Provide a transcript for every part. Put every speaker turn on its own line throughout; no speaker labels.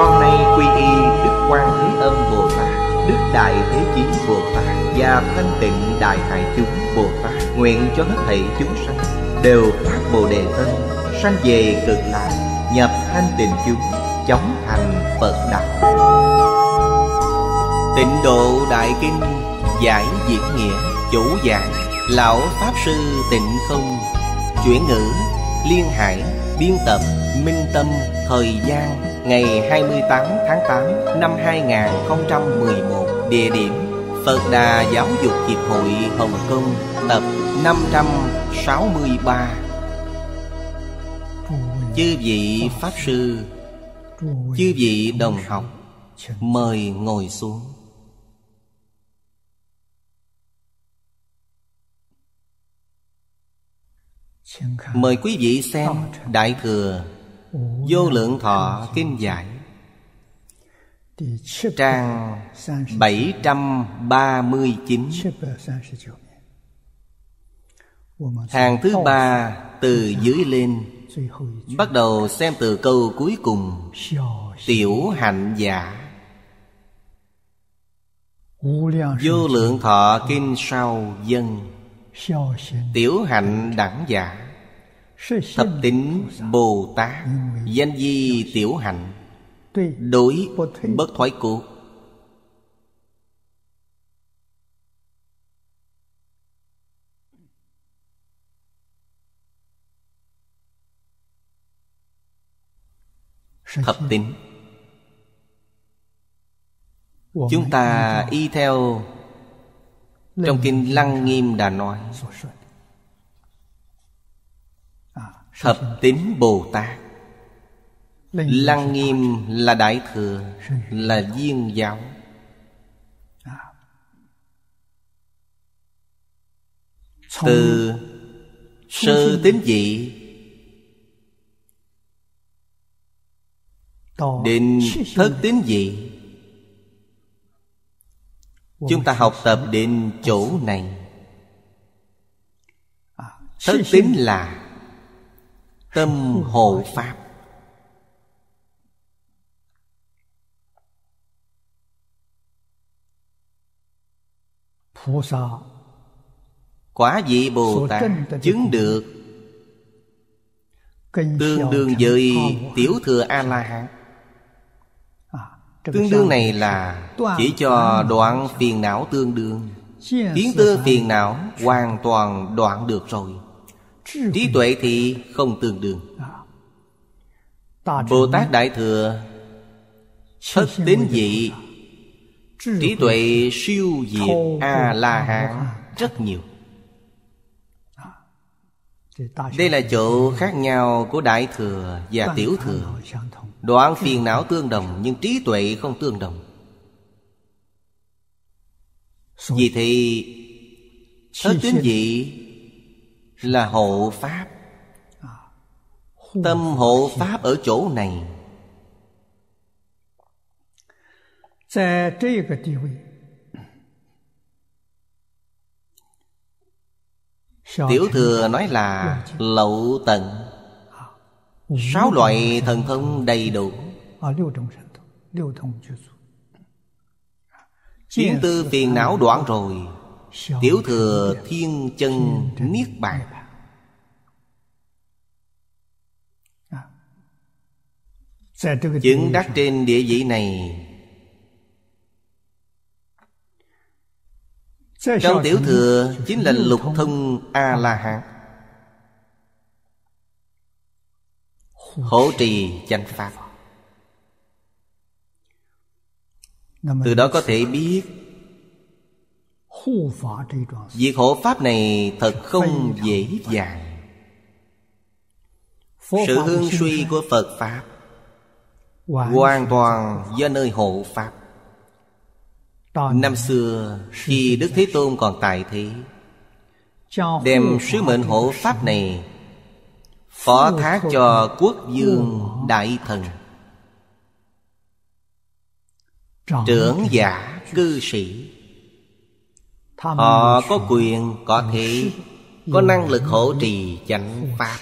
con nay quy y đức quan thế âm bồ tát đức đại thế chí bồ tát và thanh tịnh đại hải chúng bồ tát nguyện cho hết thảy chúng sanh đều phát bồ đề tâm sanh về cực lạc nhập thanh tịnh chúng chóng thành phật đạo tịnh độ đại kinh giải diễn nghĩa chủ giảng lão pháp sư tịnh không chuyển ngữ liên hải biên tập minh tâm thời gian ngày 28 tháng 8 năm 2011 Địa điểm Phật Đà Giáo dục Hiệp hội Hồng Kông tập 563 Chư vị Pháp Sư Chư vị đồng học Mời ngồi xuống Mời quý vị xem Đại Thừa Vô lượng thọ kinh giải
Trang
739 Hàng thứ ba từ dưới lên Bắt đầu xem từ câu cuối cùng Tiểu hạnh giả Vô lượng thọ kinh sau dân Tiểu hạnh đẳng giả Thập tính Bồ Tát Danh di tiểu hạnh Đối bất thoái cố Thập tính Chúng ta y theo Trong kinh Lăng Nghiêm đã nói Thập tín Bồ Tát Lăng nghiêm là Đại Thừa Là Duyên Giáo à. Từ sơ tín dị Đến thất tín dị Chúng ta học tập đến chỗ này à, Thất tín là Tâm hộ Pháp Quả vị Bồ Tát chứng được Tương đương với tiểu thừa A-la-hán à, Tương đương này là chỉ cho đoạn phiền não tương đương
Tiếng tư
phiền não hoàn toàn đoạn được rồi
Trí tuệ
thì không tương đương à. Bồ Tát Đại Thừa Thất tín dị Trí tuệ siêu diệt A-la-hán rất nhiều à. Đây là chỗ khác nhau của Đại Thừa và Tiểu Thừa Đoạn phiền não tương đồng nhưng trí tuệ không tương đồng Vì thì Thất tín dị là hộ pháp à, tâm hộ pháp ở chỗ này
tiểu thừa nói
là lậu tận à, sáu loại thần thông đầy đủ kiến à, tư phiền não đoạn rồi Tiểu thừa thiên chân niết bàn Chứng đắc trên địa vị này
Trong tiểu thừa
chính là lục thân A-la-hán Hỗ trì chánh pháp Từ đó có thể biết Việc hộ Pháp này thật không dễ dàng Sự hương suy của Phật Pháp Hoàn toàn do nơi hộ Pháp Năm xưa khi Đức Thế Tôn còn tại thế Đem sứ mệnh hộ Pháp này Phó thác cho quốc dương đại thần Trưởng giả cư sĩ
Họ
có quyền, có thể Có năng lực hỗ trì chánh pháp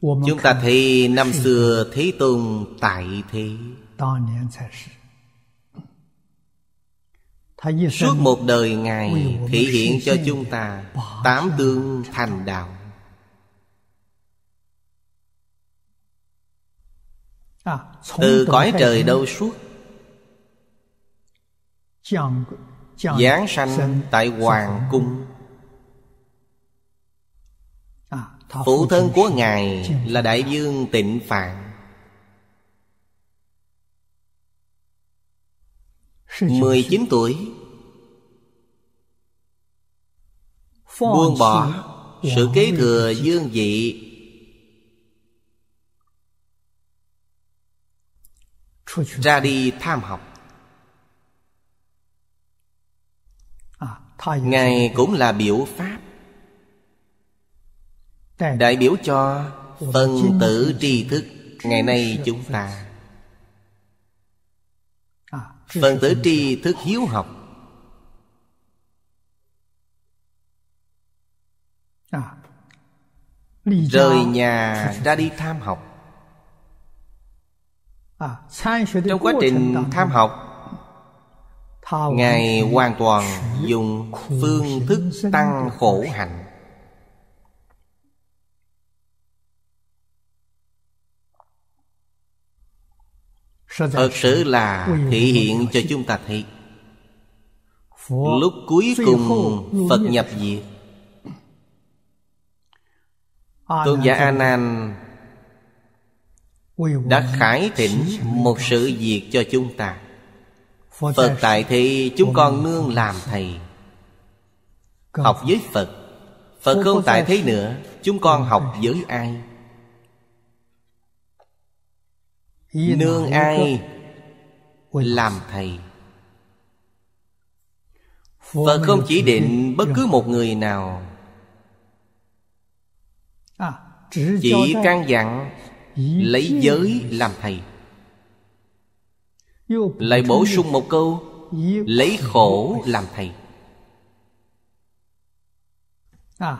Chúng ta thấy năm xưa Thế Tôn tại thế Suốt một đời Ngài Thể hiện cho chúng ta Tám tương thành đạo
từ cõi trời đâu suốt giáng sanh tại hoàng
cung phụ thân của ngài là đại dương tịnh phạn mười chín tuổi
buông bỏ
sự kế thừa dương vị ra đi tham học ngài cũng là biểu pháp đại biểu cho phân tử tri thức ngày nay chúng ta phân tử tri thức hiếu học à,
rời nhà ra đi tham
học À, trong quá trình tham học
ngài hoàn toàn
dùng phương thức tăng khổ hạnh thật sự là thể hiện cho chúng ta thấy lúc cuối cùng phật nhập diệt tôn giả a nan đã khải thỉnh một sự việc cho chúng ta
phật tại
thì chúng con nương làm thầy học với phật phật không tại thế nữa chúng con học với ai
nương ai
làm thầy
phật không chỉ định bất cứ
một người nào
à, chỉ căn dặn
lấy giới làm thầy
lại bổ sung một câu lấy khổ làm thầy à,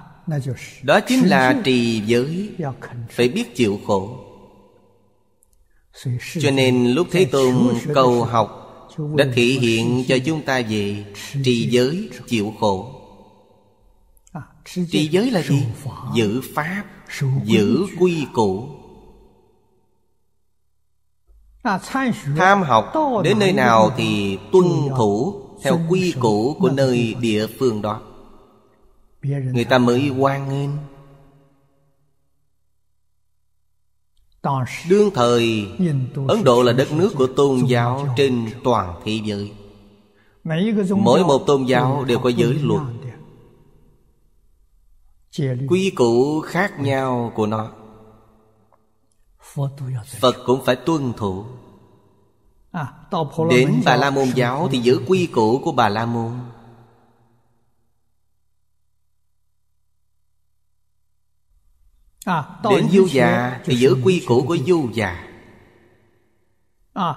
đó chính là trì giới
phải biết chịu khổ
cho nên lúc thế tôn cầu học đã thể hiện cho
chúng ta về trì giới chịu khổ
à, trì giới là gì
giữ pháp giữ quy củ Tham học đến nơi nào thì tuân thủ Theo quy củ của nơi địa phương đó Người ta mới hoan nghênh Đương thời Ấn Độ là đất nước của tôn giáo trên toàn thế giới
Mỗi một tôn giáo đều có giới luật
Quy củ khác nhau của nó phật cũng phải tuân thủ
à, đến bà la môn giáo thì giữ
quy củ của bà la môn
à, đến du già thì giữ quy
củ của du già
à,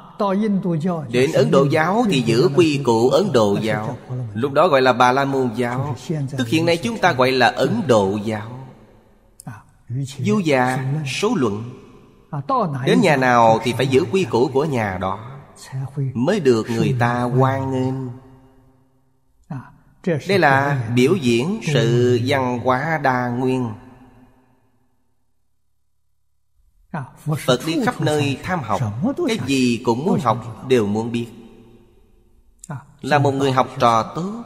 đến ấn độ
giáo thì giữ quy củ ấn độ giáo lúc đó gọi là bà la môn giáo tức hiện nay chúng ta gọi là ấn độ giáo du già số luận À, Đến nhà nào thì phải giữ quy củ của nhà đó Mới được người ta quan nghênh à, Đây là biểu diễn sự văn hóa đa nguyên à, Phật đi khắp nơi tham học Cái gì cũng muốn học đều muốn biết Là một người học trò tốt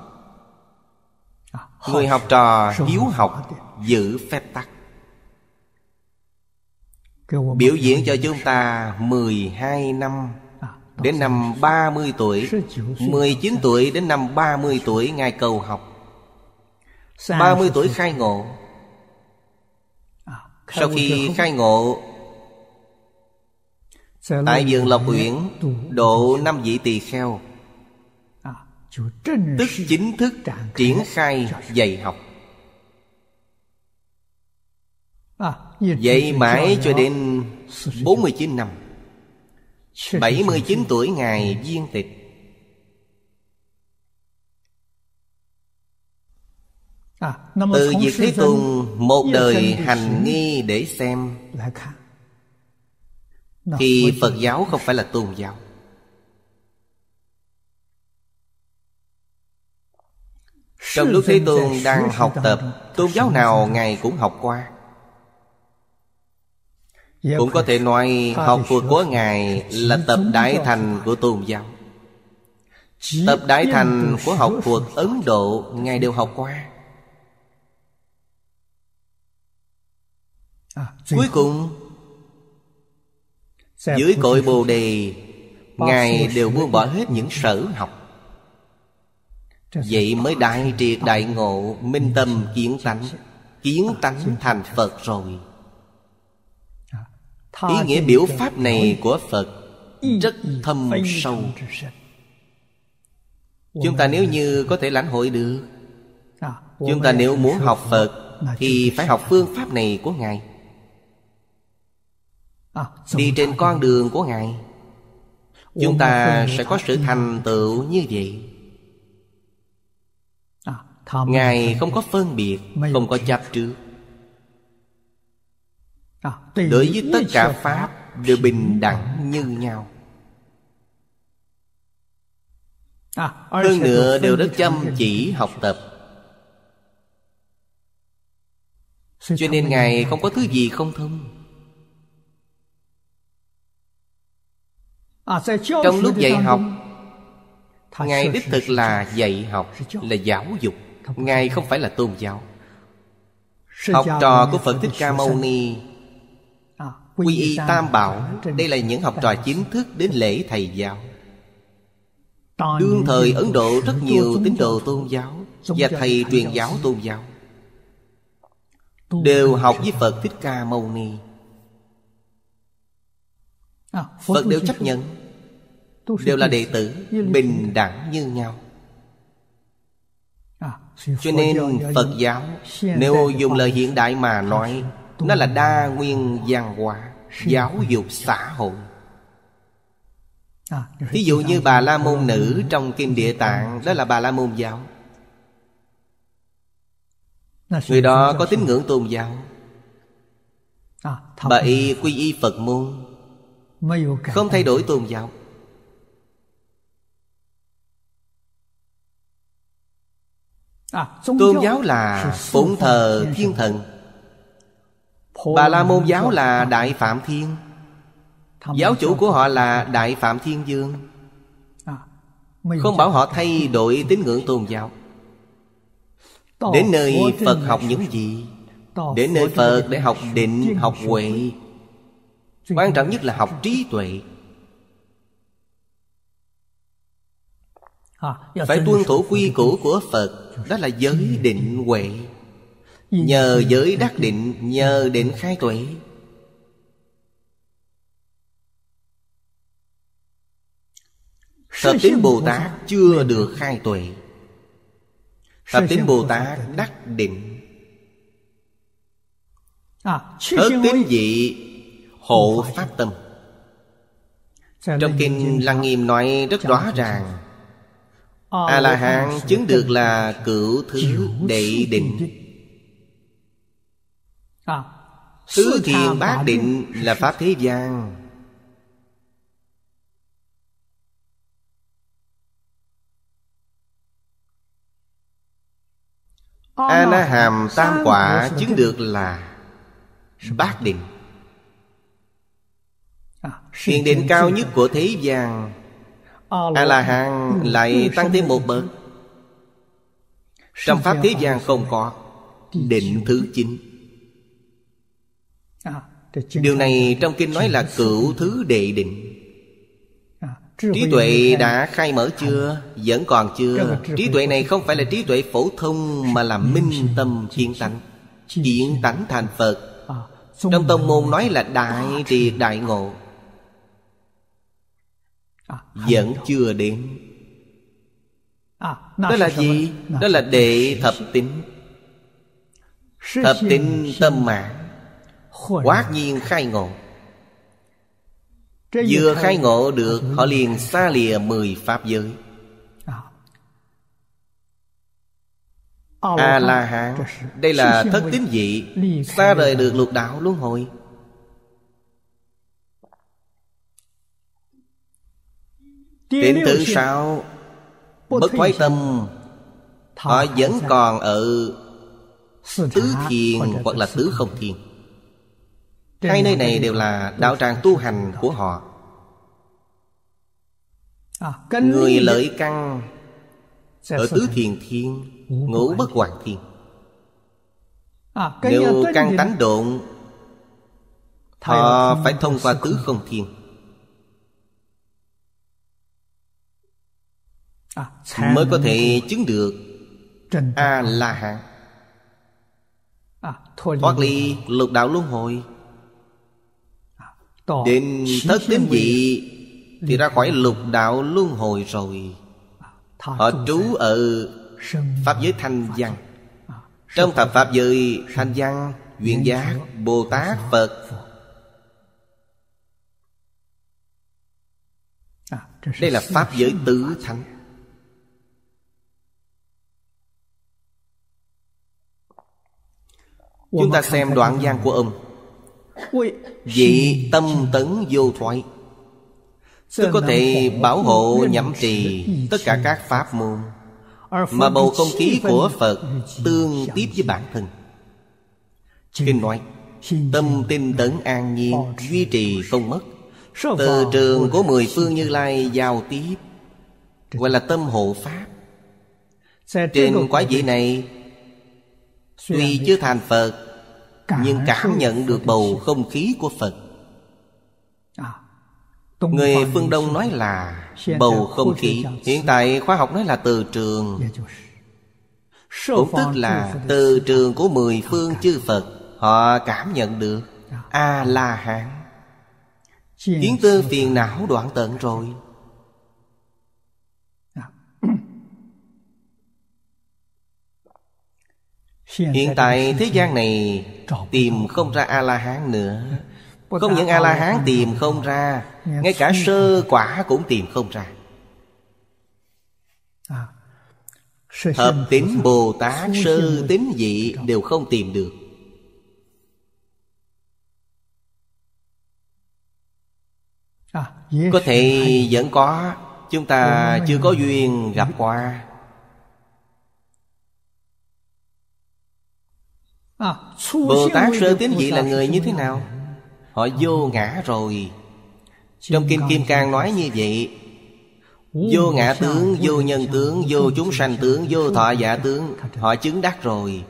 Người học trò hiếu học giữ phép tắc Biểu diễn cho chúng ta 12 năm à, Đến năm 30 tuổi 19 tuổi đến năm 30 tuổi Ngài cầu học 30 tuổi khai ngộ à, Sau khi khai ngộ
Tại vườn Lộc Uyển
Độ năm vị tỳ kheo à,
Tức chính thức triển
khai dạy học
Vậy mãi cho đến
49 năm 79 tuổi Ngài viên tịch
à, Từ việc Thế Tôn một đời hành nghi để xem Thì Phật
giáo không phải là tôn giáo Trong lúc Thế Tôn đang học tập Tôn giáo nào Ngài cũng học qua Dạ cũng có thể nói học phật của ngài là tập đại thành của tôn giáo tập đại thành của học phật ấn độ ngài đều học qua à, cuối cùng dưới cội bồ đề ngài đều buông bỏ hết những sở học vậy mới đại triệt đại ngộ minh dạ, tâm kiến tánh kiến dạ, tánh thành phật rồi ý nghĩa biểu pháp này của phật
rất thâm sâu chúng ta nếu như
có thể lãnh hội được
à, chúng ta nếu muốn học phật thì
phải học phương pháp này của ngài à, đi trên con đường của ngài
chúng ta sẽ
có sự thành tựu như vậy à, ngài không có phân biệt không có chấp trước
Ờ, Đối với tất cả
Pháp đều bình đẳng như nhau ờ, Hơn nữa đều rất chăm chỉ học tập Cho nên Ngài không có thứ gì không thông
ờ, Trong lúc dạy học Ngài đích
thực là dạy học Là giáo dục Ngài không phải là tôn giáo Học trò của Phật Thích Ca Mâu Ni
quy y tam
bảo đây là những học trò chính thức đến lễ thầy giáo đương thời ấn độ rất nhiều tín đồ tôn giáo và thầy truyền giáo tôn giáo đều học với phật thích ca mâu ni à, phật đều chấp nhận đều là đệ tử bình đẳng như nhau à, cho nên phật giáo nếu dùng lời hiện đại mà nói nó là đa nguyên văn hóa giáo dục xã hội Ví dụ như bà La Môn Nữ trong Kinh Địa Tạng Đó là bà La Môn Giáo Người đó có tín ngưỡng tôn giáo Bà y quy y Phật môn Không thay đổi tôn giáo Tôn giáo là phụng thờ thiên thần Bà La Môn Giáo là Đại Phạm Thiên Giáo chủ của họ là Đại Phạm Thiên Dương à, Không bảo họ thay đổi tín ngưỡng tôn giáo
Đến nơi Phật học
những gì Đến nơi Phật để học định, học huệ Quan trọng nhất là học trí tuệ
à, Phải tuân thủ quy củ của
Phật Đó là giới định huệ Nhờ giới đắc định Nhờ đến khai tuệ Thập tính Bồ Tát chưa được khai tuệ Thập tính Bồ Tát đắc định Thất tính vị hộ pháp tâm Trong kinh Lăng Nghiêm nói rất rõ ràng
A-la-hán chứng được
là cửu thứ đệ định
Tứ à, thiền bát định
là Pháp thế gian
A na hàm tam quả chứng được
là Bát định à, Thiền định cao nhất của thế gian
A la hán lại tăng
thêm một bậc Trong pháp thế gian không có Định thứ chính Điều này trong kinh nói là cửu thứ đệ định à, Trí tuệ đã khai mở à, chưa? Vẫn còn chưa? Trí tuệ này không phải là trí tuệ phổ thông Mà là minh tâm kiên tánh Kiên tánh thành Phật à, Trong tông môn nói là đại triệt đại ngộ Vẫn chưa đến Đó là gì? Đó là đệ thập tính Thập tính tâm mạng Quát nhiên khai ngộ
Vừa khai ngộ được Họ liền
xa lìa mười pháp giới à. A-la-hán Đây là thất tín dị Xa rời được lục đạo luân hồi Đến thứ sao Bất thoái tâm Họ vẫn còn ở Tứ thiền hoặc là tứ không thiền hai nơi này đều là đạo tràng tu hành của họ à, người lợi căn
ở tứ thiền thiên ngũ bất hoàng thiên à,
nếu căn tánh độn họ phải thông qua tứ không thiên à, mới có thể chứng được a la hán
thoát ly
lục đạo luân hồi
Đến thất đến vị
Thì ra khỏi lục đạo luân hồi rồi Họ trú ở Pháp giới thanh văn à, Trong thập Pháp giới thanh văn Duyện giác Bồ Tát Phật à, Đây là Pháp giới tứ thánh Chúng ta xem đoạn gian của ông Vị tâm tấn vô thoái Tôi có thể bảo hộ nhậm trì tất cả các pháp môn Mà bầu không khí của Phật tương tiếp với bản thân Kinh nói Tâm tinh tấn an nhiên Duy trì không mất Từ trường của mười phương như lai giao tiếp Gọi là tâm hộ pháp Trên quả vị này Tuy chưa thành Phật nhưng cảm nhận được bầu không khí của phật à, người phương đông nói là bầu không khí hiện tại khoa học nói là từ trường cũng tức là từ trường của mười phương chư phật họ cảm nhận được à. a la hán kiến tư phiền não đoạn tận rồi Hiện tại thế gian này Tìm không ra A-la-hán nữa
Không những A-la-hán
tìm không ra Ngay cả sơ quả cũng tìm không ra à, Hợp tính Bồ Tát sơ tính dị đều không tìm được à, Có thể vẫn có Chúng ta chưa có duyên gặp qua
À, Bồ Tát sơ tín vị là người như thế nào
Họ vô ngã rồi Trong Kim Kim Cang nói như vậy Vô ngã tướng, vô nhân tướng, vô chúng sanh tướng, vô thọ dạ giả tướng Họ chứng đắc rồi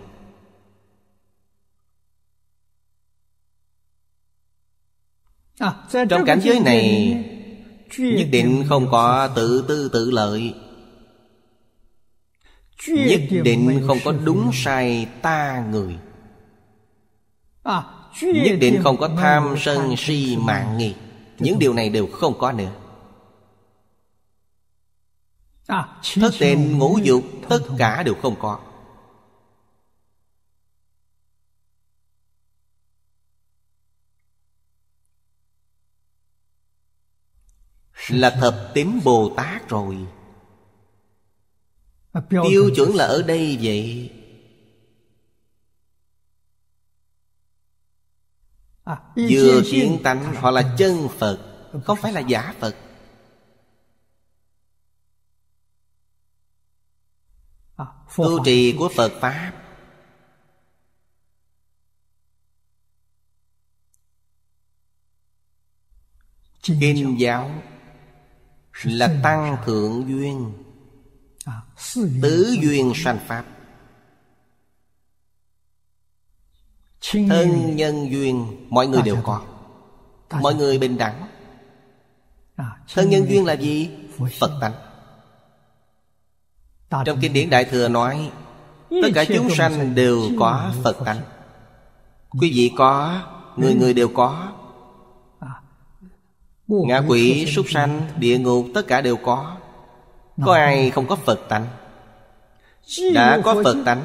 à, Trong cảnh giới này
Nhất định
không có tự tư tự lợi Nhất định không có đúng sai ta người
À, Nhất định không có
tham sân si mạng nghi Những điều này đều không có nữa à, Thất tên ngũ dục Tất cả đều không có Là thập tím Bồ Tát rồi
à, Tiêu chuẩn là ở
đây vậy Vừa à, kiến tánh họ là chân Phật Không phải là giả Phật à, Tu trì của Phật Pháp Kinh giáo Là tăng thượng duyên à, Tứ duyên sanh Pháp Thân nhân duyên mọi người đều có Mọi người bình đẳng à, Thân nhân duyên là gì? Phật tánh Trong kinh điển Đại Thừa nói Tất cả chúng sanh đều có Phật tánh Quý vị có Người ừ. người đều có à. Ngạ quỷ, súc sanh, địa ngục Tất cả đều có Có ai không có Phật tánh Đã có Phật tánh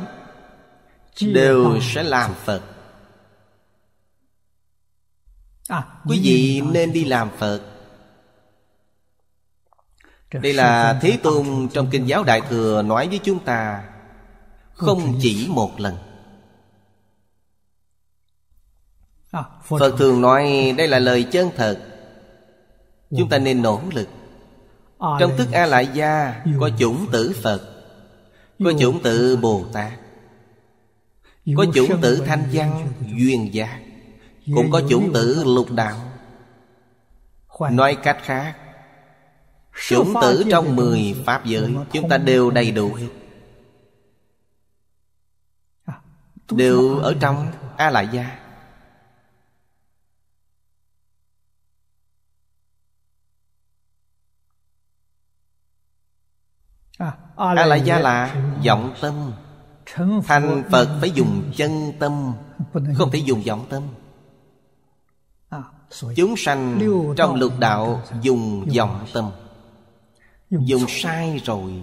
Đều sẽ làm Phật
À, Quý vị
nên đi làm Phật
Đây là Thế
Tôn trong Kinh giáo Đại Thừa nói với chúng ta Không chỉ một lần à, Phật thường nói đây là lời chân thật Chúng ta nên nỗ lực
à, Trong thức A
Lại Gia Có chủng tử Phật Có chủng tử Bồ Tát Có chủng tử Thanh Văn Duyên Giác cũng có chủng tử lục đạo Nói cách khác Chủng tử trong mười Pháp giới Chúng ta đều đầy đủ
à, Đều ở trong
a à, la gia a la gia là vọng tâm thành phật phải dùng chân tâm không thể dùng vọng tâm Chúng sanh trong lục đạo dùng vọng tâm Dùng sai rồi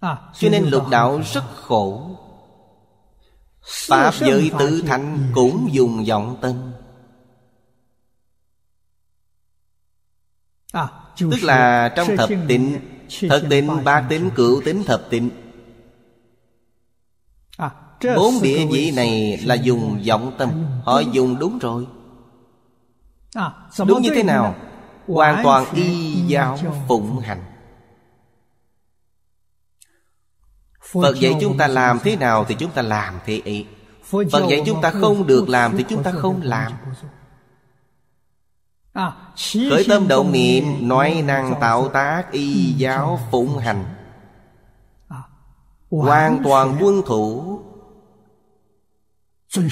à, Cho nên lục đạo rất khổ
Pháp giới tứ thánh
cũng dùng vọng tâm à, Tức là trong thập tịnh Thập tịnh, ba tính, cửu tính, thập tịnh
Bốn địa vị
này là dùng vọng tâm Họ dùng đúng rồi
Đúng như thế nào Hoàn toàn y giáo
phụng hành Phật dạy chúng ta làm thế nào thì chúng ta làm thế ấy Phật dạy chúng ta không được làm thì chúng ta không làm Khởi tâm động niệm Nói năng tạo tác Y giáo phụng hành Hoàn toàn quân thủ À,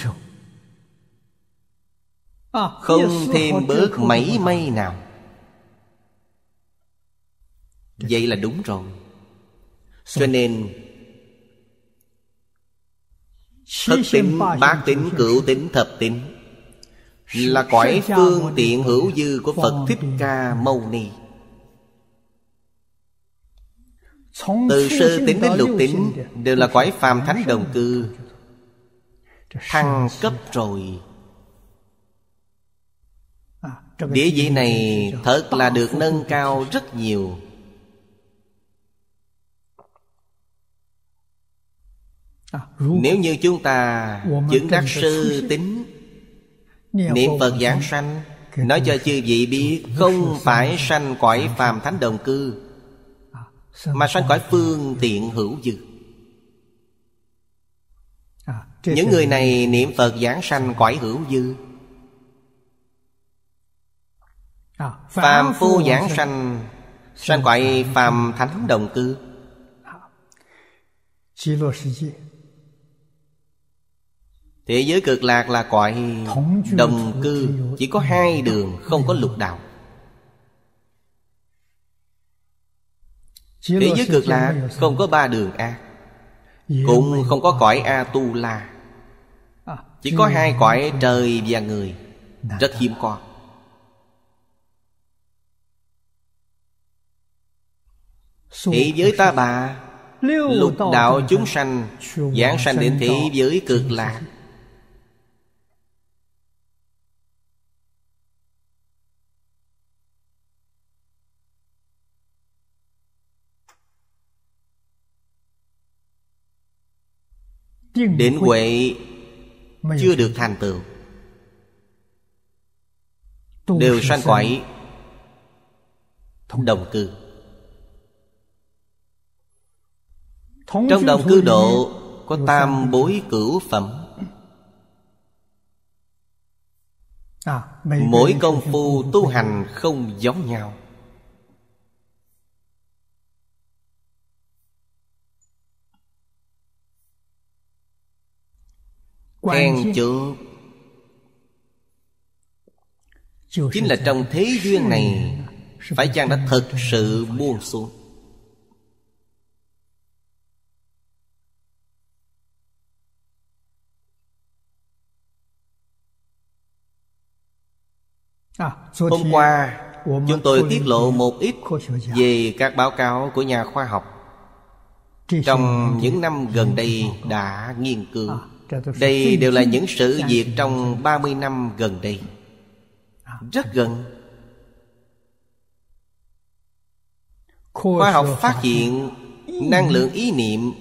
không thêm bớt mảy
may nào vậy là đúng rồi cho nên thất tính bát tính cửu tính thập tính là cõi phương tiện hữu dư của phật thích ca mâu ni từ sơ tính đến lục tính đều là cõi phàm thánh đồng cư thăng cấp rồi
à, địa vị này
thật là được nâng cao rất nhiều à, nếu như chúng ta chứng đắc sư tính
niệm phật giảng sanh
nói cho chư vị biết không phải sanh cõi phàm thánh đồng cư à, mà sanh cõi phương tiện hữu dư những người này niệm Phật giảng sanh cõi hữu dư
à, Phàm phu giảng
sanh Sanh cõi phàm thánh đồng cư Thế giới cực lạc là cõi đồng cư Chỉ có hai đường không có lục đạo Thế giới cực lạc không có ba đường a Cũng không có cõi A-tu-la
chỉ có hai ừ. cõi
trời và người Rất hiếm có Thế giới ta bà Lục đạo chúng sanh Giảng sanh đến thế giới cực lạc Đến huệ chưa được thành tựu đều sanh quậy đồng cư trong đồng cư độ có tam bối cửu phẩm
à, mỗi
công phu tu hành không giống nhau Hèn chút Chính là trong thế duyên này Phải chăng đã thực sự buông xuống
à, Hôm qua chúng tôi tiết lộ
một ít về các báo cáo của nhà khoa học
Trong những
năm gần đây đã nghiên cứu à,
đây đều là những sự dạ. việc
trong 30 năm gần đây à. Rất gần Khoa học phát hiện năng lượng ý niệm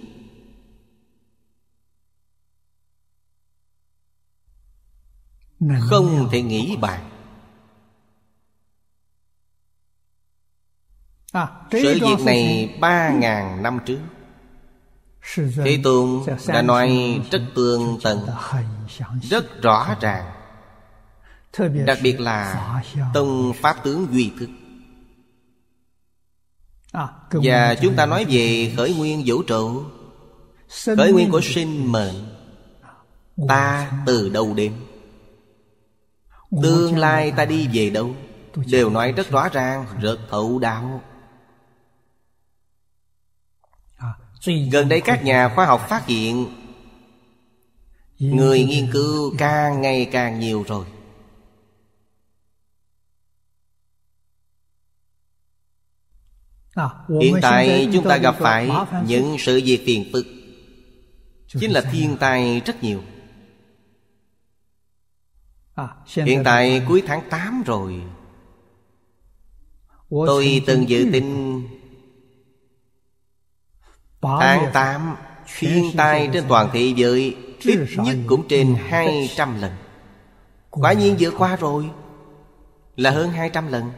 Không thể nghĩ bàn
à, Sự việc này ba
ngàn năm trước Thế Tôn đã nói rất tương tận Rất rõ ràng Đặc biệt là Tông Pháp Tướng Duy Thức
Và chúng ta nói
về khởi nguyên vũ trụ Khởi nguyên của sinh mệnh Ta từ đâu đến
Tương lai
ta đi về đâu Đều nói rất rõ ràng Rất thấu đạo gần đây các nhà khoa học phát hiện người nghiên cứu càng ngày càng nhiều rồi
hiện tại chúng ta gặp phải những sự việc phiền phức chính là
thiên tai rất nhiều
hiện tại cuối tháng 8
rồi tôi từng dự tin Tháng 8 Thiên tai trên toàn thế giới Ít nhất cũng trên 200 lần Quả nhiên vừa qua rồi Là hơn 200 lần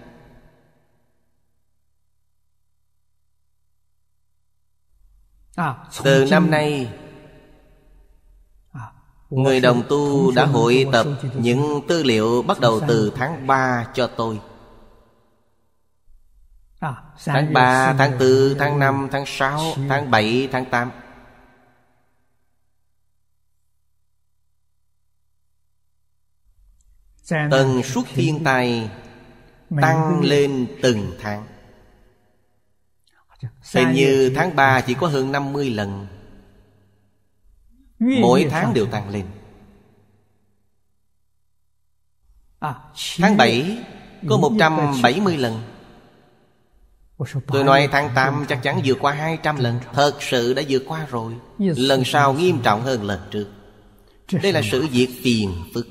à, Từ năm nay à, Người đồng tu đã hội tập những tư liệu bắt đầu từ tháng 3 cho tôi
Tháng 3, tháng 4, tháng 5, tháng 6, tháng
7, tháng 8 Tần suất thiên tai tăng lên từng tháng Hình như tháng 3 chỉ có hơn 50 lần Mỗi tháng đều tăng lên à, Tháng 7 có 170 lần Tôi nói tháng 8 chắc chắn vượt qua 200 lần Thật sự đã vượt qua rồi Lần sau nghiêm trọng hơn lần trước Đây là sự việc phiền phức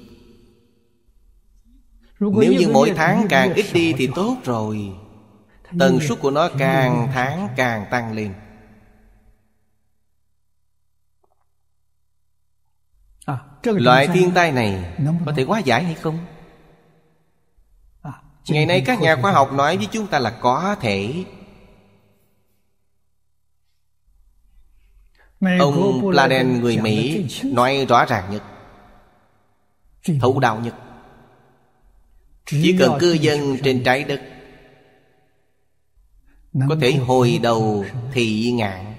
Nếu như mỗi tháng càng ít đi thì tốt
rồi Tần suất của nó càng tháng càng tăng lên à, Loại thiên tai này Có thể quá giải hay không? ngày nay các nhà khoa học nói với chúng ta là có thể ông pladen người mỹ nói rõ ràng nhất thấu đạo nhất chỉ cần cư dân trên trái đất có thể hồi đầu thị ngạn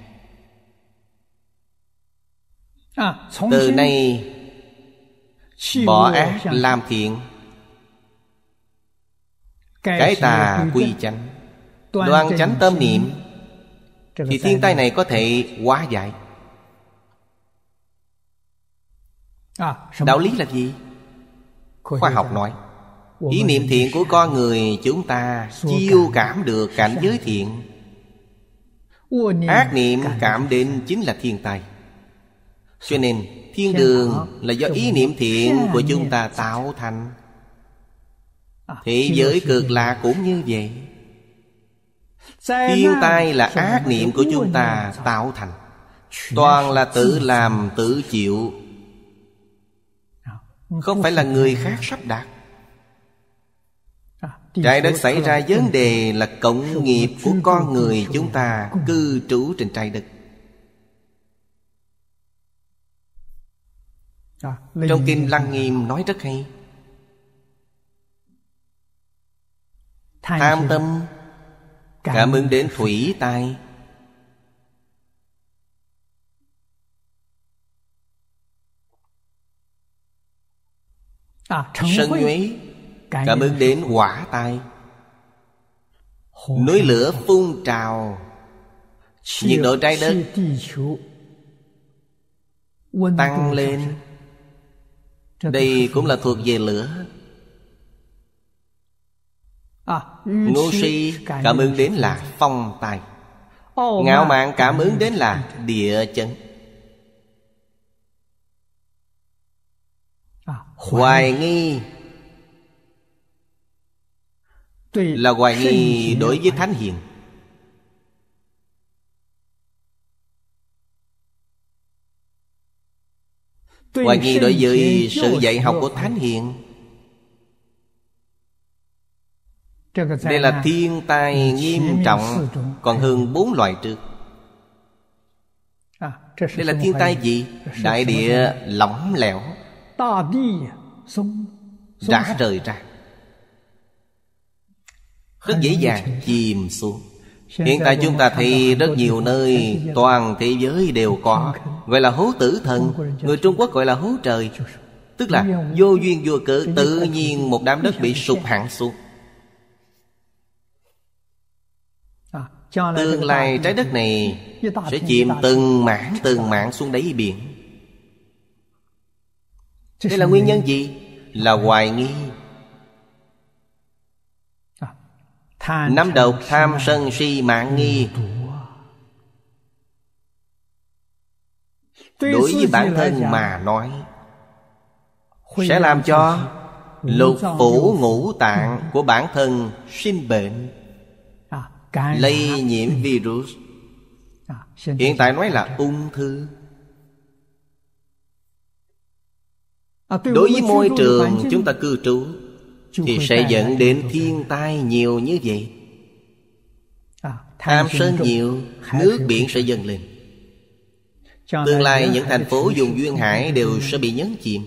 à, từ nay
bỏ ác làm thiện cái tà quy chánh Đoan chánh tâm niệm Thì thiên tai này có thể quá giải à, Đạo lý là gì? Khoa học nói Ý niệm thiện của con người chúng ta Chiêu cảm được cảnh giới thiện Ác niệm cảm đến chính là thiên tai Cho nên thiên đường là do ý niệm thiện của chúng ta tạo thành
À, Thế giới cực
lạc cũng như vậy
Thiên tai là ác niệm của
chúng ta tạo thành Toàn là tự làm tự chịu à, Không phải là người khác sắp đặt à, Trái đất xảy ra vấn đề là cộng nghiệp của con người chúng ta cư trú trên trái đất Trong kinh Lăng Nghiêm nói rất hay Tham tâm Cảm ứng đến thủy tai
à, Sân nhuế
Cảm ứng đến quả tai Núi lửa phun trào Nhiệt độ trái đất
Tăng lên
Đây cũng là thuộc về lửa
À, Ngu si cảm ứng
đến là phong tài Ngạo mạn cảm ứng đến là địa chấn à, Hoài nghi Là hoài nghi đối với Thánh Hiền Hoài nghi đối với sự dạy học của Thánh Hiền
Đây là thiên tai nghiêm trọng
Còn hơn bốn loại trước
Đây là thiên tai gì? Đại địa
lỏng lẻo Rã rời ra Rất dễ dàng chìm xuống Hiện tại chúng ta thấy rất nhiều nơi Toàn thế giới đều có Gọi là hố tử thần Người Trung Quốc gọi là hố trời Tức là vô duyên vô cớ Tự nhiên một đám đất bị sụp hẳn xuống Tương lai trái đất này Sẽ chìm từng mảng từng mảng xuống đáy biển Đây là nguyên nhân gì? Là hoài nghi à, Năm độc, tham sân si mạng nghi Đối với bản thân mà nói Sẽ làm cho lục phủ ngũ tạng của bản thân sinh bệnh lây nhiễm virus à, hiện tại nói là ung thư
à, đối với môi trường chúng ta
cư trú thì sẽ dẫn đến thiên tai nhiều như vậy à, tham sơn nhiều nước biển sẽ dâng lên tương lai những thành phố vùng duyên hải đều sẽ bị nhấn chìm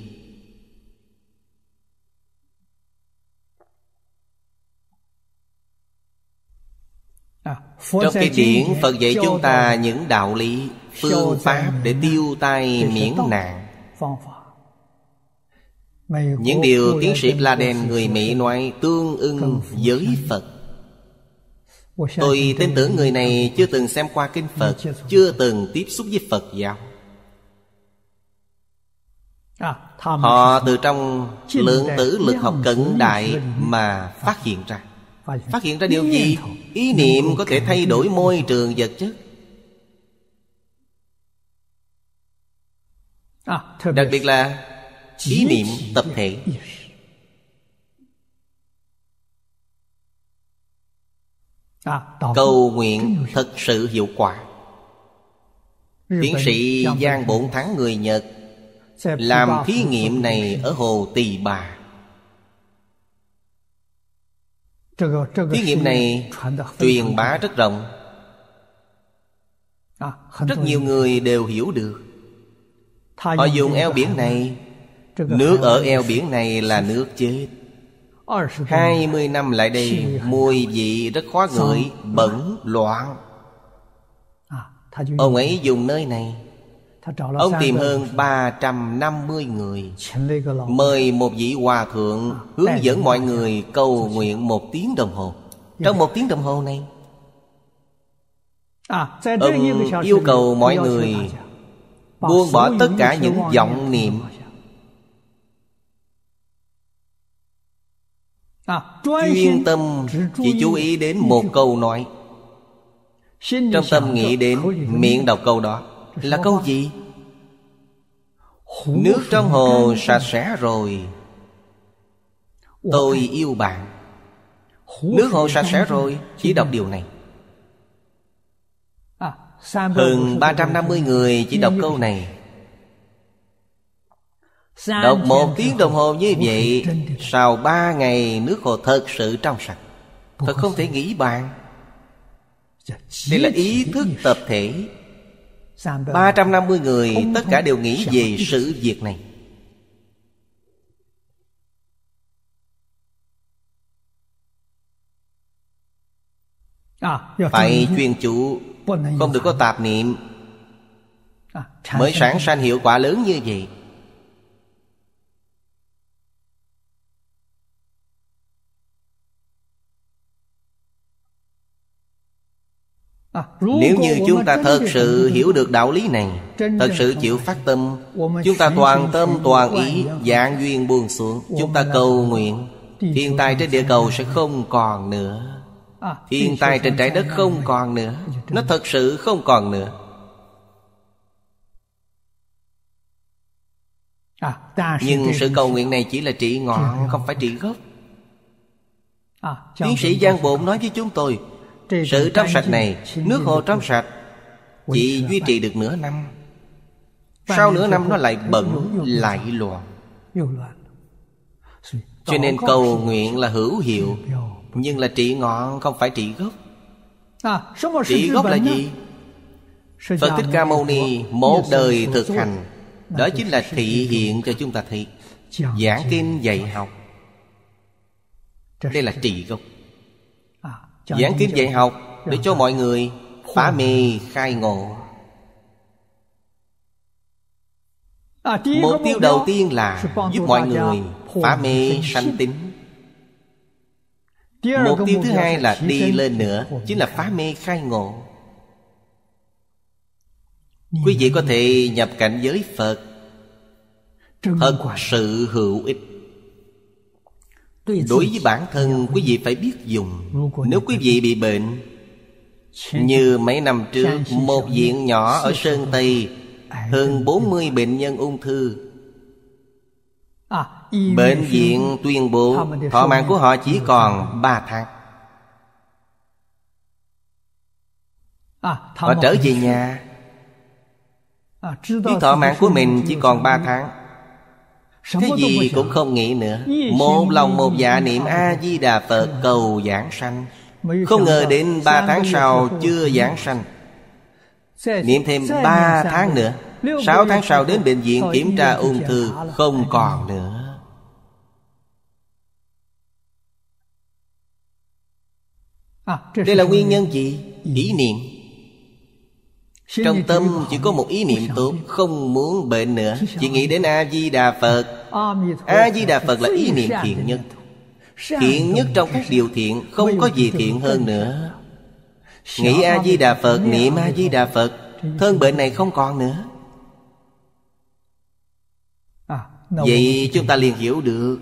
trong kinh điển phật dạy chúng ta
những đạo lý phương pháp để tiêu tai miễn nạn những điều tiến sĩ Bladen người Mỹ nói tương ưng với Phật
Tôi tin tưởng người
này chưa từng xem qua kinh Phật Chưa từng tiếp xúc với Phật giáo à, Họ từ trong lượng tử lực học cận đại mà à. phát hiện ra Phát hiện ra điều gì? Ý niệm có thể thay đổi môi trường vật chất à, Đặc biệt là ý niệm tập thể à, Cầu nguyện thật sự hiệu quả Tiến sĩ Giang Bổn Thắng người Nhật Làm thí nghiệm này ở Hồ Tỳ Bà
Thí nghiệm này truyền
bá rất rộng
à, Rất nhiều
người đều hiểu được
Họ dùng eo biển này Nước ở eo
biển này là nước chết hai mươi năm lại đây Mùi vị rất khó ngửi Bẩn, loạn
à, Ông ấy
dùng nơi này
Ông tìm hơn
350 người Mời một vị hòa thượng à, hướng dẫn mọi người cầu nguyện một tiếng đồng hồ dạ. Trong một tiếng đồng hồ này à, Ông yêu cầu mọi người Buông bỏ tất cả những vọng niệm
à, Chuyên tâm chỉ chú ý đến một
câu nói Trong tâm nghĩ đến miệng đọc câu đó là câu gì? Nước trong hồ sạch sẽ rồi Tôi yêu bạn Nước hồ sạch sẽ rồi Chỉ đọc điều này à, Hơn ba trăm năm mươi người chỉ đọc câu này Đọc một tiếng đồng hồ như vậy Sau ba ngày nước hồ thật sự trong sạch Thật không thể nghĩ bạn. Dạ, Đây là ý thức tập thể
350
người tất cả đều nghĩ về sự việc này
à, Phải chuyên
chủ Không được có tạp niệm à, Mới sản sanh hiệu quả lớn như vậy
À, nếu như chúng ta thật sự hiểu được đạo lý
này Thật sự chịu phát tâm Chúng ta toàn tâm toàn ý Dạng duyên buông xuống Chúng ta cầu nguyện Thiên tai trên địa cầu sẽ không còn nữa à, Thiên tai trên trái đất không còn nữa Nó thật sự không còn nữa
Nhưng sự cầu nguyện
này chỉ là trị ngọn Không phải trị gốc
à, Tiến sĩ Giang Bộn
nói với chúng tôi sự trong sạch này Nước hồ trong sạch Chỉ duy trì được nửa năm
Sau nửa năm nó lại bẩn
Lại loạn Cho nên cầu nguyện là hữu hiệu Nhưng là trị ngọn không phải trị gốc
Trị gốc là gì? Phật Thích Ca Mâu Ni Một đời thực hành Đó chính là thị hiện cho chúng ta thấy
Giảng kinh dạy học Đây là trị gốc giảng kiếp dạy học để cho mọi người phá mê khai ngộ à, mục tiêu đầu tiên là giúp mọi người phá mê sanh tính mục tiêu thứ hai là đi lên nữa chính là phá mê khai ngộ quý vị có thể nhập cảnh giới phật thật sự hữu ích Đối với bản thân quý vị phải biết dùng Nếu quý vị bị bệnh Như mấy năm trước Một viện nhỏ ở Sơn Tây Hơn 40 bệnh nhân ung thư
à, Bệnh viện tuyên bố Thọ mạng của họ chỉ
còn 3 tháng
à, Họ trở về nhà Biết thọ mạng của mình chỉ còn 3
tháng cái gì cũng không nghĩ nữa Một lòng một dạ niệm A-di-đà Phật dạ. cầu giảng sanh Không ngờ đến ba tháng sau chưa giảng sanh
Niệm thêm ba tháng nữa
sáu tháng sau đến bệnh viện kiểm tra ung thư Không còn nữa à, Đây là nguyên nhân gì? Ý niệm trong tâm chỉ có một ý niệm tốt Không muốn bệnh nữa Chỉ nghĩ đến A-di-đà Phật
A-di-đà Phật là ý niệm thiện nhất Thiện nhất trong
các điều thiện Không có gì thiện hơn nữa Nghĩ A-di-đà Phật Niệm A-di-đà Phật Thân bệnh này không còn nữa
à, Vậy chúng ta liền
hiểu được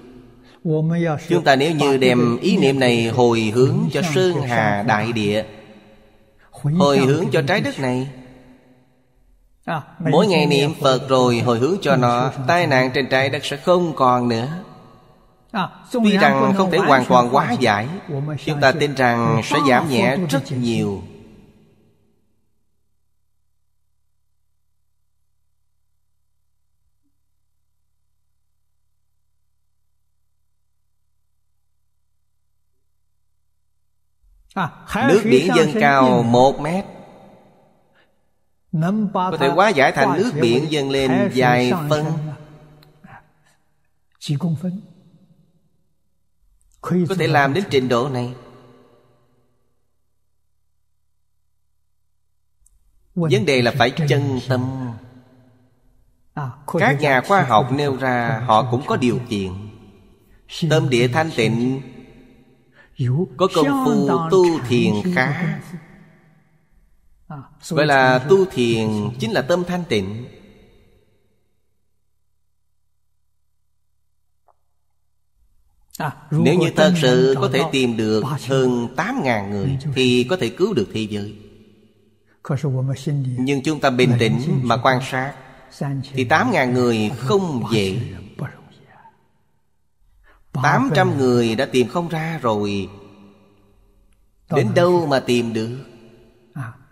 Chúng ta nếu như đem ý niệm này hồi hướng cho Sơn Hà Đại Địa Hồi hướng cho trái đất này
À, Mỗi ngày niệm
Phật rồi hồi hướng cho nó Tai nạn trên trái đất sẽ không còn nữa
à, Tuy rằng không thể hoàn toàn hóa giải Chúng ta tin rằng sẽ
giảm nhẹ rất nhiều à, Nước biển dâng cao một mét
có thể hóa giải thành nước biển dâng lên vài phân
có thể làm đến trình độ này vấn đề là phải chân tâm à, các nhà khoa học nêu ra họ cũng có điều kiện tâm địa thanh tịnh có công phu tu thiền
khá Gọi là tu thiền
chính là tâm thanh tịnh
à, Nếu như thật sự có thể tìm được
hơn 8.000 người Thì có thể cứu được thế giới Nhưng chúng ta bình tĩnh mà quan sát Thì 8.000 người không dễ 800 người đã tìm không ra rồi Đến đâu mà tìm được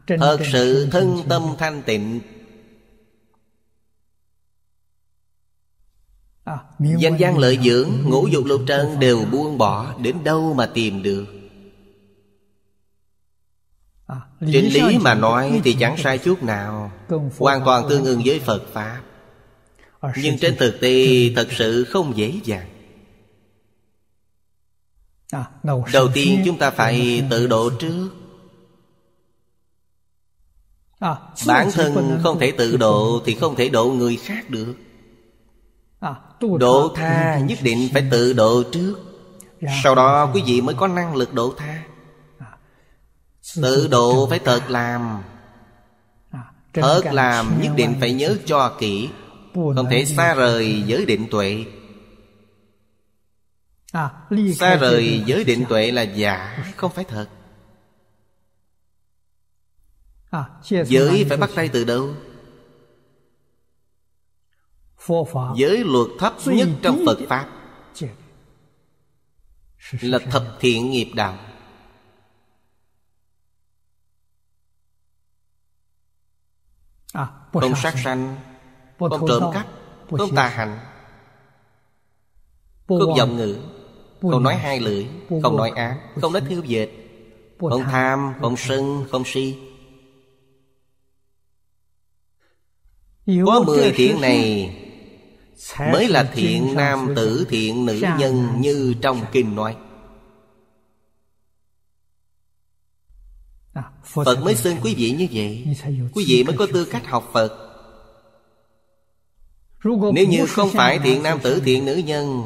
Thật sự thân
tâm thanh tịnh à, Danh gian lợi dưỡng Ngũ dục lục trần đều buông bỏ Đến đâu mà tìm được
à, Trên lý mà nói thì chẳng sai
chút nào Hoàn toàn tương ứng với Phật Pháp
à, Nhưng trên thực tế
thật sự không dễ dàng
Đầu tiên chúng ta phải tự độ trước À, Bản thân không thể tự
độ Thì không thể độ người khác được
à, Độ tha nhất định
phải tự độ trước Sau đó quý vị mới có năng lực độ tha à, Tự độ phải thật làm Thật làm nhất định phải nhớ cho kỹ Không thể xa rời giới định tuệ Xa rời giới định tuệ là giả Không phải thật À, Giới phải bắt tay từ đâu Giới luật thấp nhất trong Phật Pháp Là thập thiện nghiệp đạo
Không à, sát sanh
Không trộm cắp Không tà hành Không giọng ngữ Không nói hai lưỡi Không nói ác Không nói thiếu dệt Không tham Không sân Không si
Có mười thiện này
Mới là thiện nam tử thiện nữ nhân Như trong kinh nói à, Phật mới xưng quý vị như vậy Quý vị mới có tư cách học Phật Nếu như không phải thiện nam tử thiện nữ nhân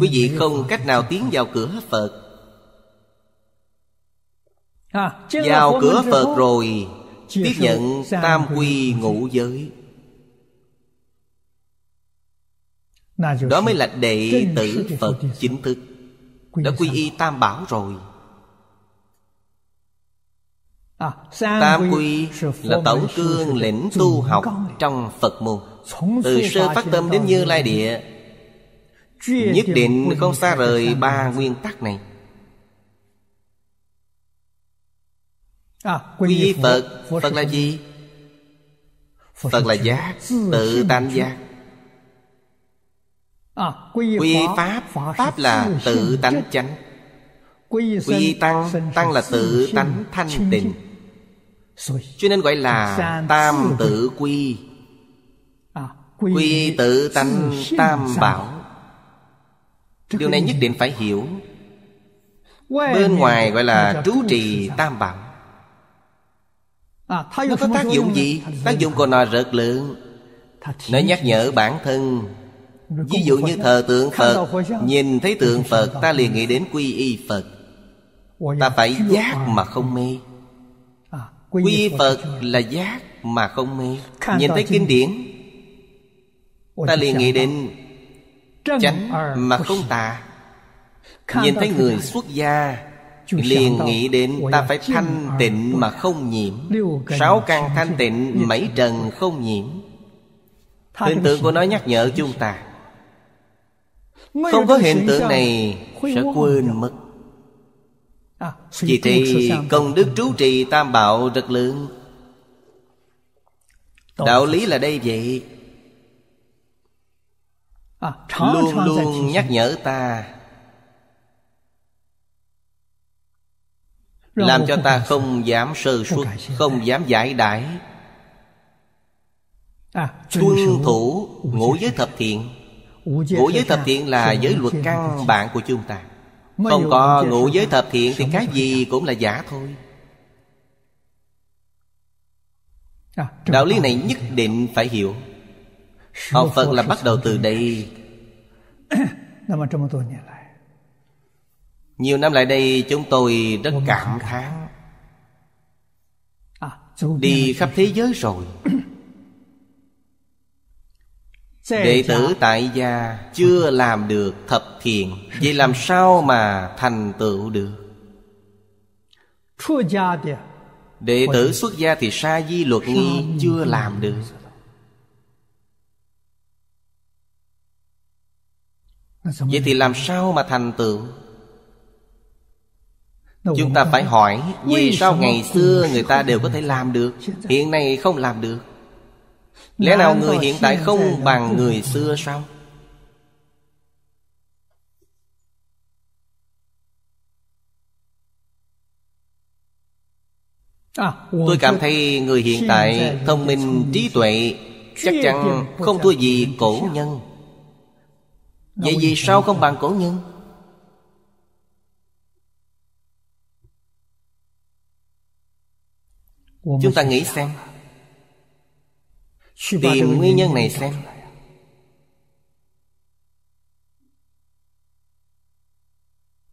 Quý vị không cách nào tiến vào cửa Phật
à, Vào cửa Phật rồi
Tiếp nhận tam quy ngũ giới
Đó mới là đệ tử Phật
chính thức Đã quy y tam bảo rồi
à, Tam quy là tổng cương lĩnh tu học
trong Phật môn Từ sơ phát tâm đến như lai địa Nhất định không xa rời ba nguyên tắc này
À, quy phật phật là gì
phật là giác tự tánh giác
à, quy pháp
pháp là tự tánh chánh
quy
tăng tăng là tự tánh thanh tịnh cho nên gọi là tam tự à, quy quy tự tánh tam bảo điều này nhất định phải hiểu
bên ngoài gọi là trú trì tam bảo À, nó có tác dụng gì?
Tác dụng của nó rợt lượng Nó nhắc nhở bản thân Ví dụ như thờ tượng Phật Nhìn thấy tượng Phật ta liền nghĩ đến quy y Phật Ta phải giác mà không mê à, Quy y Phật là giác mà không mê Nhìn thấy kinh điển Ta liền nghĩ đến Chánh mà không tà Nhìn thấy người xuất gia liền nghĩ đến ta phải thanh tịnh mà không nhiễm sáu căn thanh tịnh mấy trần không nhiễm hình tượng của nó nhắc nhở chúng ta
không có hiện tượng này sẽ quên
mất vì à, thì công đức trú trì tam bảo rất lớn
Đạo lý là đây vậy à, Luôn luôn nhắc
nhở ta làm cho ta không dám sơ suất không dám giải đãi
à, tuân
thủ ngũ giới thập thiện
ngũ giới thập thiện là giới luật căn
bản của chúng ta không có ngũ giới thập thiện thì cái gì cũng là giả thôi
à, đạo lý này nhất
định phải hiểu học phật là bắt đầu từ đây Nhiều năm lại đây chúng tôi rất cảm thán
à, Đi khắp thế giới rồi Đệ tử
tại gia chưa làm được thập thiện Vậy làm sao mà thành tựu được à? Đệ tử xuất gia thì sa di luật nghi chưa làm được Vậy thì làm sao mà thành tựu Chúng ta phải hỏi Vì sao ngày xưa người ta đều có thể làm được Hiện nay không làm được Lẽ nào người hiện tại không bằng người xưa sao
à, Tôi cảm thấy người hiện tại thông minh trí
tuệ Chắc chắn không thua gì cổ nhân Vậy vì sao không bằng cổ nhân chúng ta nghĩ xem tìm nguyên nhân này xem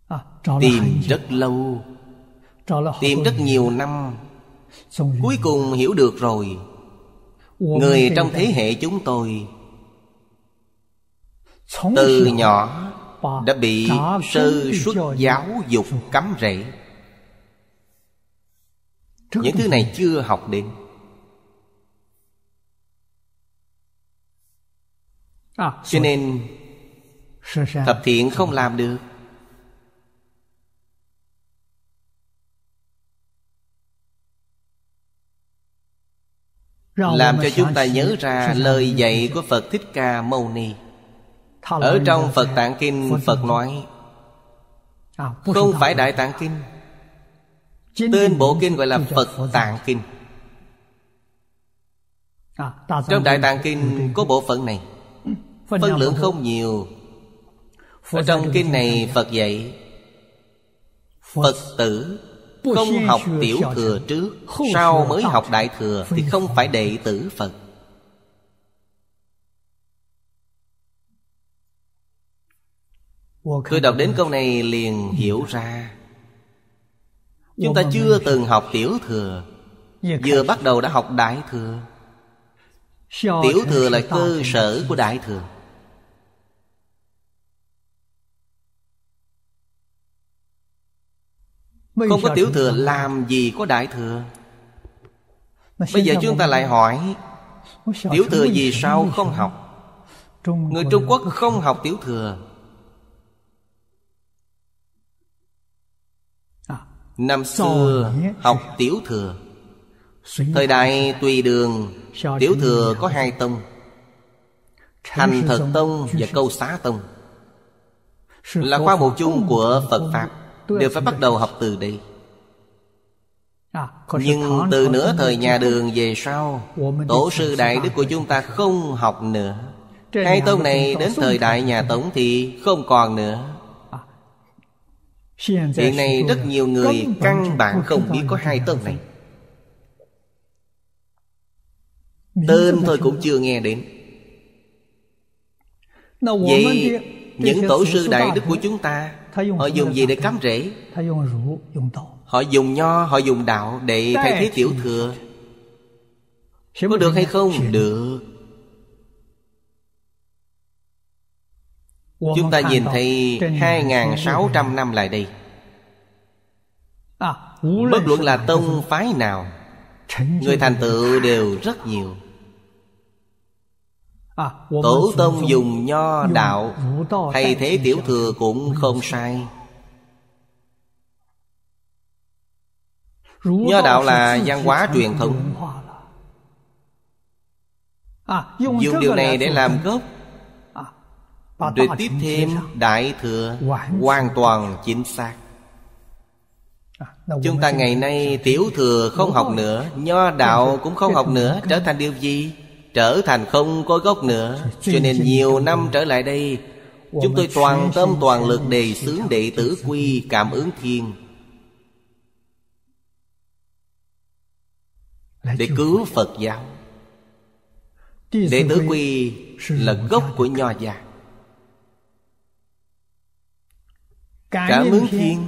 à, tìm rất lâu tìm rất nhiều năm cuối cùng hiểu được rồi người trong thế hệ chúng tôi
từ nhỏ
đã bị sơ xuất giáo dục cắm rễ những thứ này chưa học đến à, cho nên thập thiện không làm được làm cho chúng ta nhớ ra lời dạy của phật thích ca mâu ni ở trong phật tạng kinh phật nói à, không phải đại tạng kinh Tên bộ kinh gọi là Phật Tạng Kinh
à, Trong Đại
Tạng Kinh có bộ phận này Phân lượng không nhiều Ở trong kinh này Phật dạy Phật tử
không học tiểu thừa
trước Sau mới học đại thừa Thì không phải đệ tử Phật Tôi đọc đến câu này liền hiểu ra Chúng ta chưa từng học tiểu thừa Vừa bắt đầu đã học đại thừa Tiểu thừa là cơ sở của đại thừa Không có tiểu thừa làm gì có đại thừa Bây giờ chúng ta lại hỏi Tiểu thừa gì sao không học Người Trung Quốc không học tiểu thừa Năm xưa học tiểu thừa Thời đại tùy đường Tiểu thừa có hai tông Thành thật tông và câu xá tông Là khoa mục chung của Phật Pháp Đều phải bắt đầu học từ đây
à, Nhưng từ nửa thời nhà đường
về sau
Tổ sư đại đức
của chúng ta không học nữa
Hai tông này đến thời
đại nhà Tống thì không còn nữa hiện nay rất nhiều người căn bản không biết có hai tên này tên thôi cũng chưa nghe đến
vậy những tổ sư đại đức của chúng ta họ dùng gì để cắm rễ
họ dùng nho họ dùng đạo để thay thế tiểu thừa có được hay không được
Chúng ta nhìn thấy
2.600 năm lại đây à, Bất luận là tông phái nào Người thành tựu đều rất nhiều
à, Tổ tông dùng nho đạo Thay thế
tiểu thừa cũng không sai
Nho đạo là văn hóa truyền thống à, Dùng điều này để làm gốc để tiếp thêm
Đại Thừa Hoàn toàn chính xác à, Chúng ta ngày nay tiểu thừa không học nữa Nho đạo cũng không học nữa Trở thành điều gì? Trở thành không có gốc nữa Cho nên nhiều năm trở lại đây Chúng tôi toàn tâm toàn lực đề xướng đệ tử quy cảm ứng thiên Để cứu Phật giáo Đệ tử quy là gốc của Nho gia
Cả mướn thiên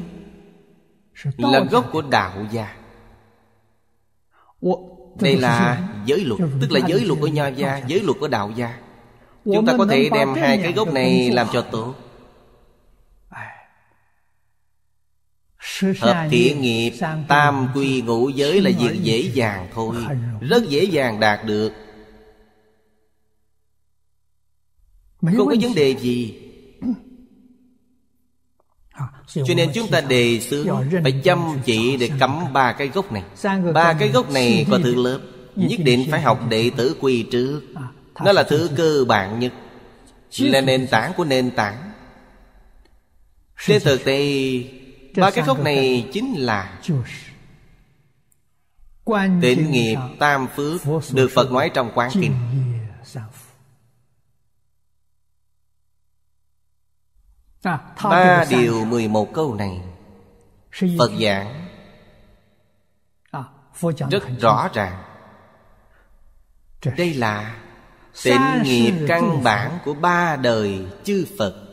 Là gốc của đạo gia
Đây là
giới luật Tức là giới luật của nho gia Giới luật của đạo gia Chúng ta có thể đem hai cái gốc này làm cho tốt à. Hợp thiện nghiệp Tam quy ngũ giới là việc dễ dàng thôi Rất dễ dàng đạt được
Không có vấn đề
gì cho nên chúng ta đề xướng phải chăm chỉ để cắm ba cái gốc này ba cái gốc này có thứ lớp nhất định phải học đệ tử quy trước à, nó là thứ cơ bản nhất là nền tảng của nền tảng trên thực tế ba cái gốc này chính là tịnh nghiệp tam phước được phật nói trong quán kinh
Ba điều
mười một câu này à, Phật giảng Rất rõ ràng Đây là
Tịnh nghiệp căn bản
của ba đời chư Phật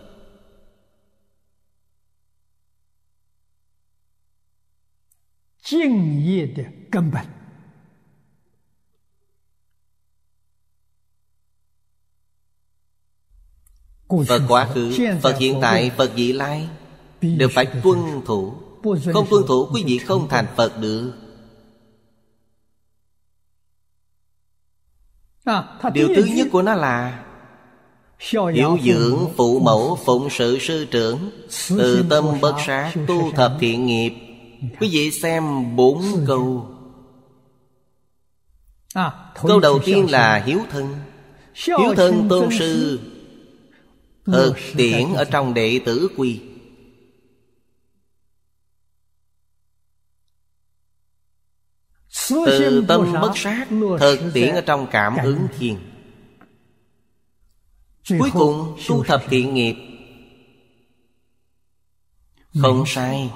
Kinh nghiệp căn bản
Phật quá khứ, Phật hiện tại, Phật vị lai Đều phải tuân thủ Không tuân thủ quý vị không thành Phật được à, Điều thứ nhất của nó là Hiểu dưỡng phụ mẫu phụng sự sư trưởng Từ tâm bất sát tu thập thiện nghiệp dạ. Quý vị xem bốn câu
à, Câu đầu tiên
là hiếu thân Hiếu thân tôn sư Thực tiễn ở trong đệ tử quy
Từ tâm bất sát Thực tiễn ở trong cảm ứng
thiền Cuối cùng tu thập thiện nghiệp Không sai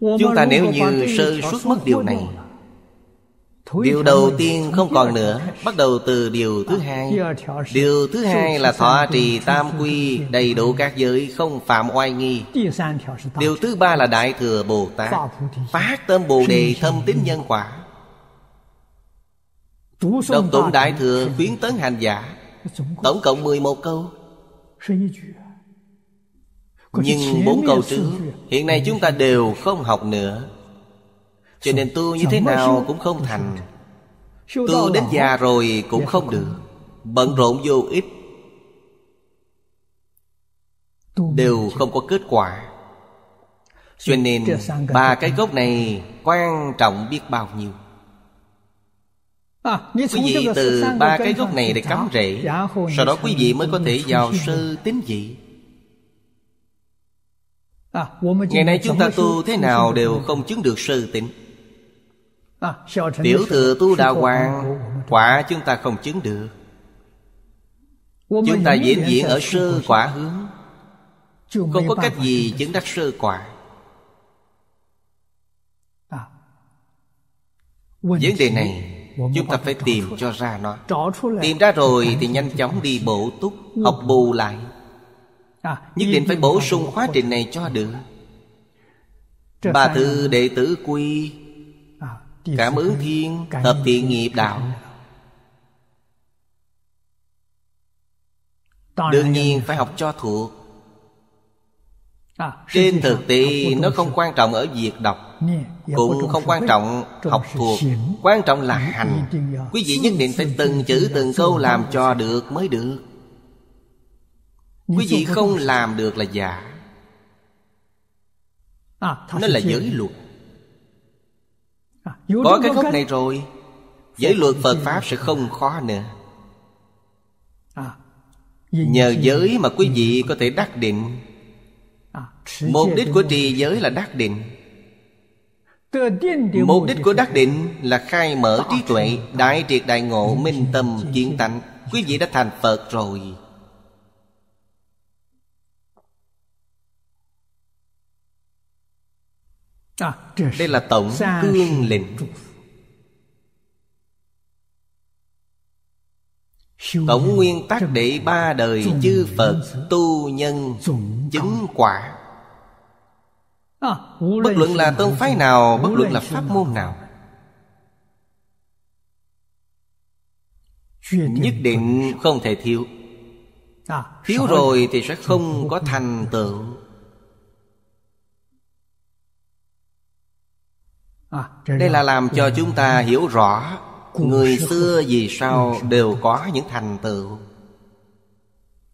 Chúng ta nếu như sơ suất mất điều này
Điều đầu tiên không còn nữa Bắt đầu từ điều thứ hai Điều thứ hai là thọ trì tam quy Đầy đủ các giới không phạm oai nghi Điều thứ ba là Đại Thừa Bồ Tát Phát tâm Bồ Đề thâm tín nhân quả đồng tụng Đại Thừa khuyến tấn hành giả Tổng cộng 11 câu Nhưng bốn câu trước Hiện nay chúng ta đều không học nữa cho nên tu như thế nào cũng không thành
Tu đến già
rồi dạ, cũng dạ, không dạ. được Bận rộn vô ích Đều không có kết quả Cho nên ba cái gốc này Quan trọng biết bao nhiêu
à, Quý vị từ ba cái gốc này để cắm rễ Sau đó quý vị mới có thể vào sư tín dị à, Ngày nay chúng ta tu thế nào đều
không chứng được sư tín
À, Tiểu thừa tu đạo hoàng
Quả chúng ta không chứng được
Chúng ta diễn diễn ở sơ quả hướng Không có cách gì
chứng đắc sơ quả à. Vấn đề này Chúng ta phải tìm cho ra nó Tìm ra rồi thì nhanh chóng đi bổ túc Học bù lại à, Nhất định phải bổ sung khóa trình này cho được Bà thư đệ tử quy Cảm ứng thiên Hợp thiện nghiệp đạo Đương nhiên phải học cho thuộc à, Trên thực tế nó không quan trọng ở việc đọc
Cũng không quan trọng học thuộc
Quan trọng là hành Quý vị nhất định phải từng chữ từng câu làm cho được mới được Quý vị không làm được là giả
à, Nó là giới
luật À, có cái gốc này rồi Giới luật Phật dạ. Pháp sẽ không khó nữa à, Nhờ giới mà quý vị có thể đắc định à, Mục đích của trì giới là đắc định
Mục đích của đắc
định là khai mở trí tuệ Đại triệt đại ngộ dạ, minh tâm chuyên tánh Quý vị đã thành Phật rồi Đây là tổng cương lĩnh Tổng nguyên tắc để ba đời chư Phật tu nhân chứng quả
à, Bất luận là tôn phái nào, bất luận là
pháp môn nào Nhất định không thể thiếu
à, Thiếu rồi
thì sẽ không có thành tựu
À, đây là làm
cho chúng ta ừ. hiểu rõ người xưa vì sao đều có những thành tựu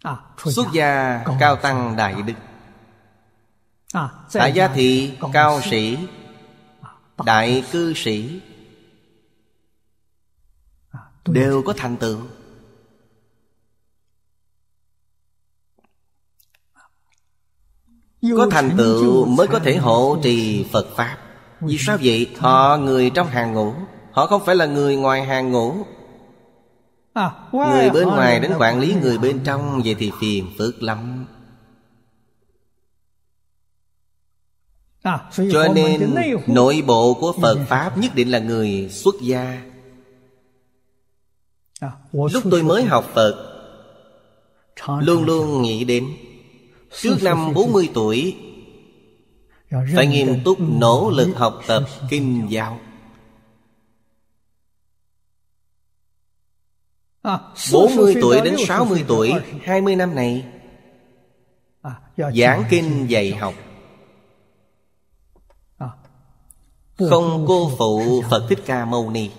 à, xuất dạ. gia cao tăng dạ. đại đức
à, tại dạ, gia thị cao sĩ
đại cư sĩ đều có thành tựu có thành tựu mới có thể hộ trì phật pháp vì sao vậy? Họ người trong hàng ngũ Họ không phải là người ngoài hàng ngũ
à, Người bên ngoài đến quản
lý người bên trong Vậy thì phiền phức lắm
à, Cho nên nội
bộ của Phật ừ. Pháp nhất định là người xuất gia à, Lúc tôi mới học Phật Luôn luôn nghĩ đến Trước năm 40 tuổi phải nghiêm túc nỗ lực học tập kinh giáo
bốn mươi tuổi đến sáu mươi tuổi
hai mươi năm này Giảng kinh dạy học Không cô phụ Phật Thích Ca Mâu Ni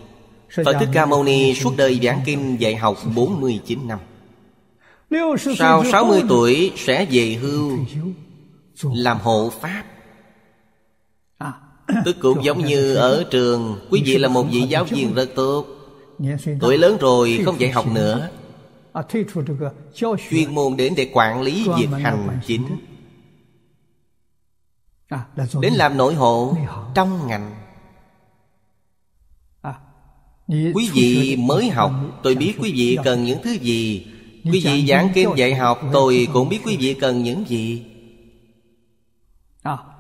Phật Thích Ca Mâu Ni suốt đời giảng kinh dạy học bốn mươi chín năm
Sau sáu mươi
tuổi sẽ về hưu Làm hộ Pháp Tức cũng giống như ở trường Quý vị là một vị giáo viên rất tốt Tuổi lớn rồi không dạy học nữa Chuyên môn đến để quản lý việc hành chính Đến làm nội hộ trong ngành Quý vị mới học Tôi biết quý vị cần những thứ gì Quý vị giảng kinh dạy học Tôi cũng biết quý vị cần những gì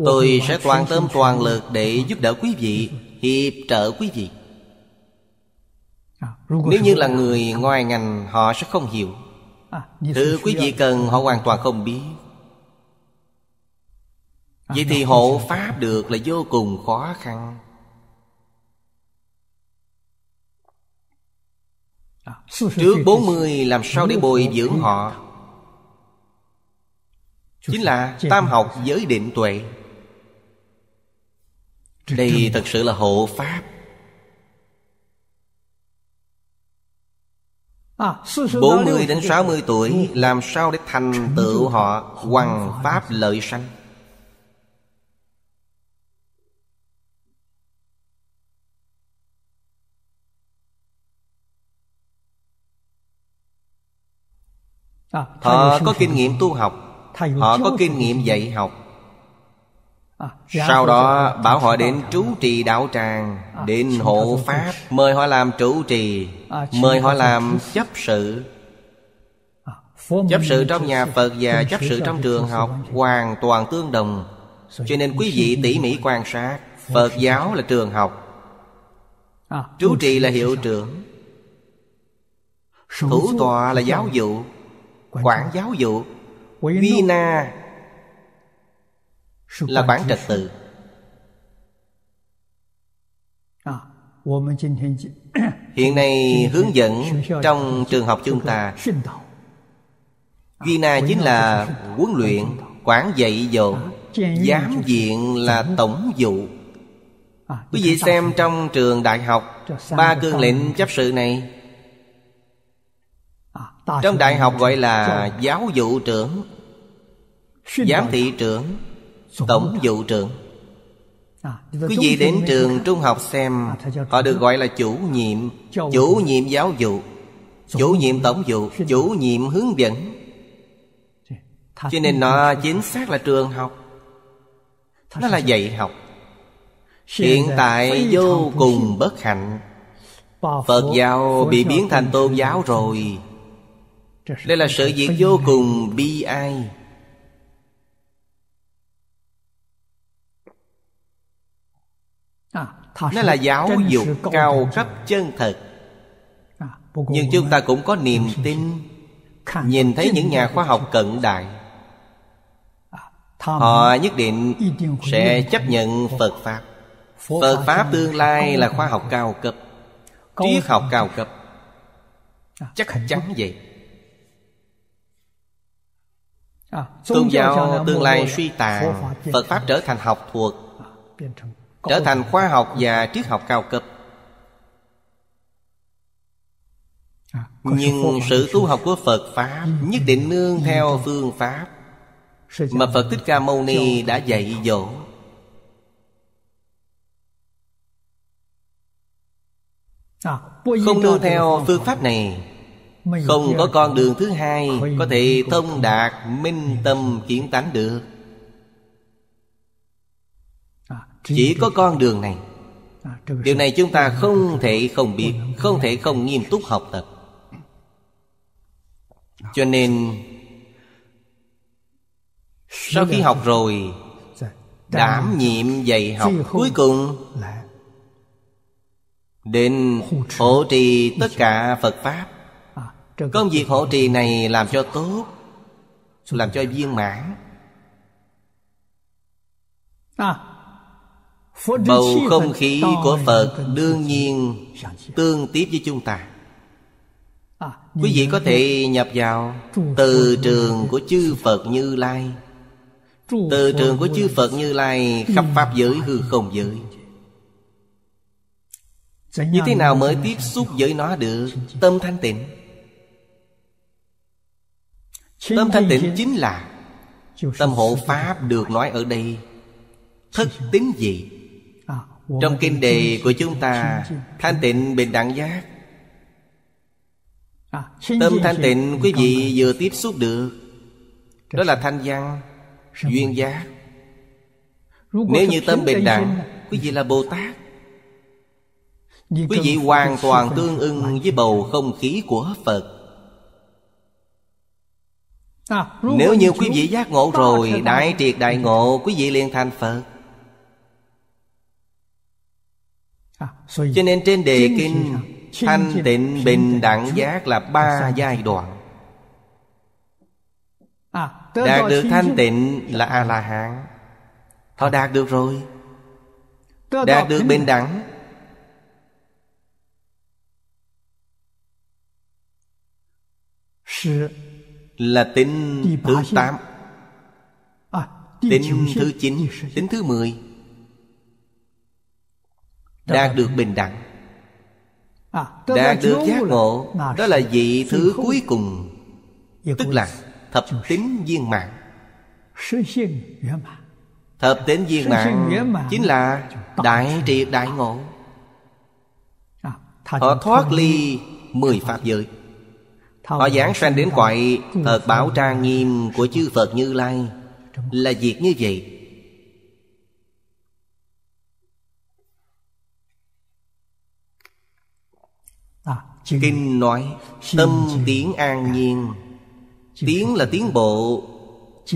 Tôi sẽ toàn tâm toàn
lực để giúp đỡ quý vị Hiệp trợ quý vị
Nếu như là người
ngoài ngành họ sẽ không hiểu Thứ quý vị cần họ hoàn toàn không biết Vậy thì hộ pháp được là vô cùng khó khăn
Trước 40 làm sao để bồi dưỡng
họ chính là tam học giới định tuệ đây thật sự là hộ pháp
à, bốn mươi đến sáu mươi
tuổi Làm sao để thành tựu họ Hoàng pháp lợi sanh
à, Họ có kinh nghiệm tu học Họ có kinh nghiệm dạy học à, Sau đó bảo họ đến
trú trì đạo tràng Đến à, hộ pháp Mời họ làm trụ trì
à, Mời họ làm chấp sự Chấp sự trong nhà Phật và chấp sự trong trường học
Hoàn toàn tương đồng Cho nên quý vị tỉ mỉ quan sát Phật giáo là trường học Trú trì là hiệu trưởng Thủ tòa là giáo vụ Quản giáo vụ vina là bản trật tự à, hiện nay hướng dẫn trong trường học chúng ta à, vina chính là huấn luyện quản dạy dỗ à, giám diện là tổng vụ. quý vị xem trong trường đại học ba cương lệnh chấp sự này trong đại học gọi là giáo vụ trưởng Giám thị trưởng Tổng vụ trưởng
à, Quý vị đến trường
trung học xem à, Họ được gọi là chủ nhiệm Chủ nhiệm giáo vụ Chủ nhiệm tổng vụ Chủ nhiệm hướng dẫn Cho nên nó chính xác là trường học Nó là dạy học
Hiện tại vô
cùng bất hạnh Phật giáo bị biến thành tôn giáo rồi đây là sự việc vô cùng bi ai
à, Nó là giáo dục
cao cấp chân thật
à, Nhưng
chúng ta cũng có niềm tin Nhìn thấy những nhà khoa học cận đại
Họ nhất
định sẽ chấp nhận Phật Pháp Phật Pháp tương lai là khoa học cao cấp Triết học cao cấp à, Chắc chắn vậy Tôn giáo tương lai suy tàn Phật Pháp trở thành học thuộc Trở thành khoa học và triết học cao cấp Nhưng sự tu học của Phật Pháp Nhất định nương theo phương Pháp Mà Phật Thích Ca Mâu Ni đã dạy dỗ
à, Không nương theo phương
pháp này không có con đường thứ hai có thể thông đạt minh tâm kiến tánh được à, chỉ có con đường này à, điều này chúng ta không thể không biết không thể không nghiêm túc học tập à. cho nên sau dạ, khi học rồi đảm nhiệm dạy học cuối cùng đến hộ trì tất cả phật pháp Công việc hộ trì này làm cho tốt Làm cho viên mãn
à, Bầu không khí
của Phật đương nhiên tương tiếp với chúng ta
à, Quý vị có thể nhập vào
Từ trường của chư Phật Như Lai
Từ trường của chư Phật Như
Lai khắp Pháp giới hư không giới
Như thế nào mới tiếp
xúc với nó được Tâm thanh tịnh Tâm thanh tịnh chính là Tâm hộ Pháp được nói ở đây Thất tính gì
à, Trong kinh đề của chúng
ta Thanh tịnh bình đẳng giác à, Tâm thanh tịnh quý vị vừa tiếp xúc được Đó là thanh văn Duyên giác
Nếu như tâm bình đẳng
Quý vị là Bồ Tát
Quý vị hoàn toàn tương ưng
với bầu không khí của Phật
À, Nếu như quý vị giác
ngộ rồi Đại triệt đại ngộ Quý vị liền thành Phật à, Cho nên trên đề kinh Thanh tịnh bình đẳng giác là ba giai đoạn
à, Đạt được thanh
tịnh là A-la-hán Họ đạt được rồi Đạt được bình đẳng là tính thứ tám,
à, Tính thứ
chín, Tính thứ mười Đạt được bình đẳng
à, Đạt được giác ngộ Đó là vị thứ cuối
cùng dạ Tức là thập tính viên mạng Thập tính viên mạng Chính là đại triệt đại ngộ à, Họ thoát ly mười pháp giới
Họ giảng sanh
đến quậy, Phật Bảo Trang Nghiêm của chư Phật Như Lai Là việc như vậy Kinh nói Tâm tiếng an nhiên Tiếng là tiến bộ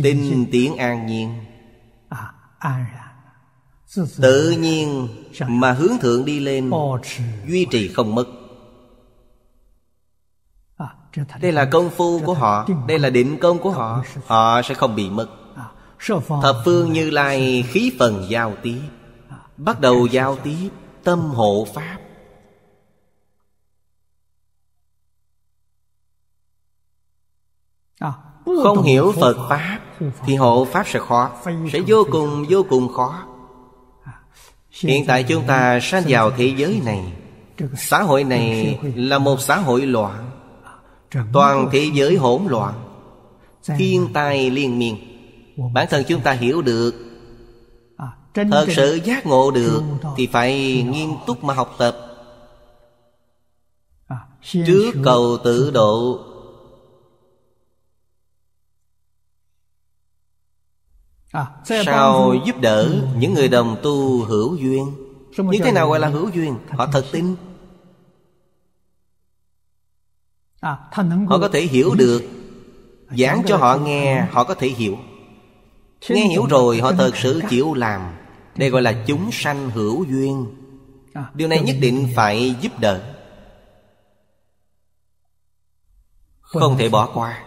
Tinh tiếng an nhiên
Tự nhiên
mà hướng thượng đi lên Duy trì không mất đây là công phu của họ đây là định công của họ họ sẽ không bị mất à, thập phương như lai khí phần giao tiếp à, bắt đầu giao tiếp tâm hộ pháp à, không hiểu phật pháp thì hộ pháp sẽ khó sẽ vô cùng vô cùng khó hiện tại chúng ta sanh vào thế giới này xã hội này là một xã hội loạn Toàn thế giới hỗn loạn Thiên tai liên miên Bản thân chúng ta hiểu được
à, Thật sự
giác ngộ được Thì phải nghiêm túc mà học tập à, Trước cầu tự độ à, Sau giúp đỡ ừ. những người đồng tu hữu duyên Như thế nào gọi là hữu duyên Họ thật tin
À, ừ. à, họ có thể
hiểu được giảng cho họ nghe họ có thể hiểu nghe hiểu rồi họ thật sự chịu làm đây gọi là chúng sanh hữu duyên à, điều này nhất định phải giúp đỡ không thể bỏ qua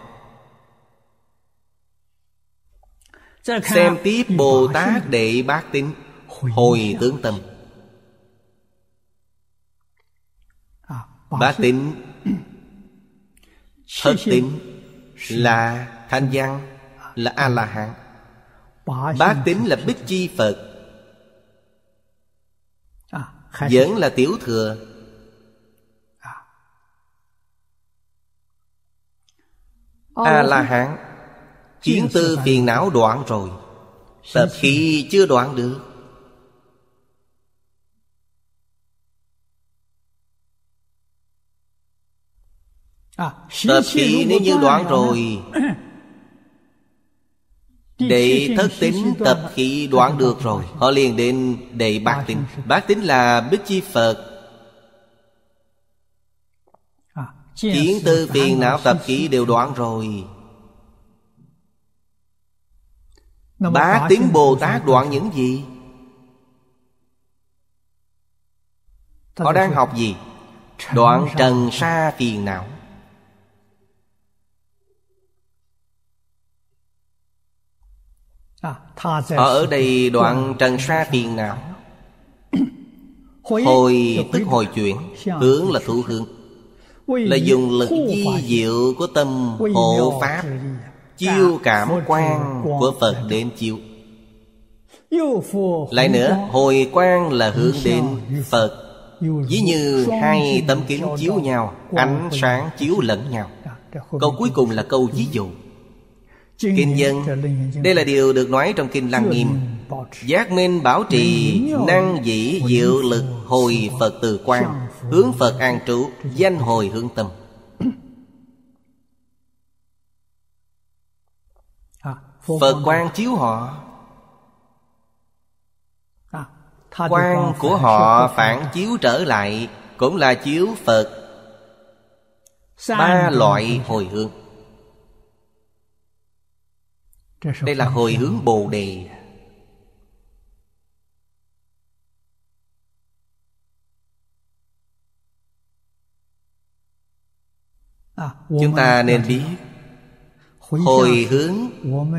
xem tiếp bồ tát đệ bát Tín hồi tướng tâm bát Tín Thất tính là thanh văn Là A-la-hán Bát tính là bích chi Phật Vẫn à, là tiểu thừa à. A-la-hán kiến ờ, tư phiền não đoạn rồi Tập khí chưa đoạn được À, tập khí nếu như đoạn rồi Đệ thất tính tập khí đoạn được rồi Họ liền đến đệ bát tính Bát tính là Bích Chi Phật à, Kiến tư phiền não tập khí đều đoạn rồi Bá tính Bồ Tát đoạn những gì? Họ đang học gì? Đoạn trần sa phiền não
Họ ở đây đoạn
trần sa phiền não
Hồi tức hồi chuyển Hướng là thủ hướng Là dùng lực di
diệu của tâm hộ pháp Chiêu cảm quan của Phật đến chiêu Lại nữa hồi quan là hướng đến Phật Ví như hai tấm kính chiếu nhau Ánh sáng chiếu lẫn nhau Câu cuối cùng là câu ví dụ
Kinh dân Đây
là điều được nói trong Kinh Lăng Nghiêm Giác minh bảo trì Năng dĩ diệu lực Hồi Phật từ quan Hướng Phật an trụ Danh hồi hướng tâm Phật quan chiếu họ Quan của họ phản chiếu trở lại Cũng là chiếu Phật
Ba loại
hồi hương đây là hồi hướng Bồ Đề à, Chúng ta nên biết Hồi hướng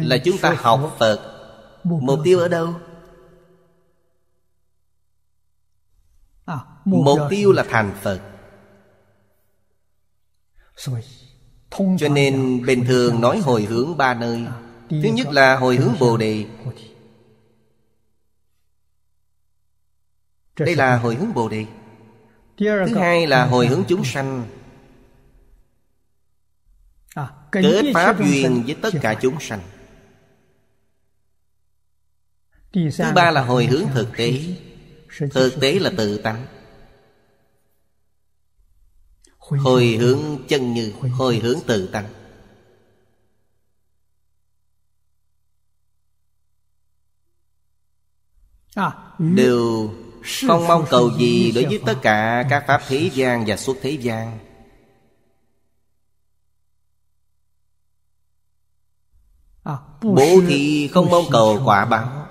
là chúng ta học Phật Mục tiêu ở đâu? Mục tiêu là à, thành Phật Cho nên bình thường nói hồi hướng ba nơi à, Thứ nhất là hồi hướng Bồ Đề Đây là hồi hướng Bồ Đề
Thứ hai là hồi hướng
chúng sanh Kết pháp duyên với tất cả chúng sanh Thứ ba là hồi hướng thực tế Thực tế là tự tánh
Hồi hướng chân như Hồi hướng
tự tánh À, đều không mong cầu gì đối với tất cả các pháp thế gian và xuất thế gian
à, bố
thì không mong cầu quả báo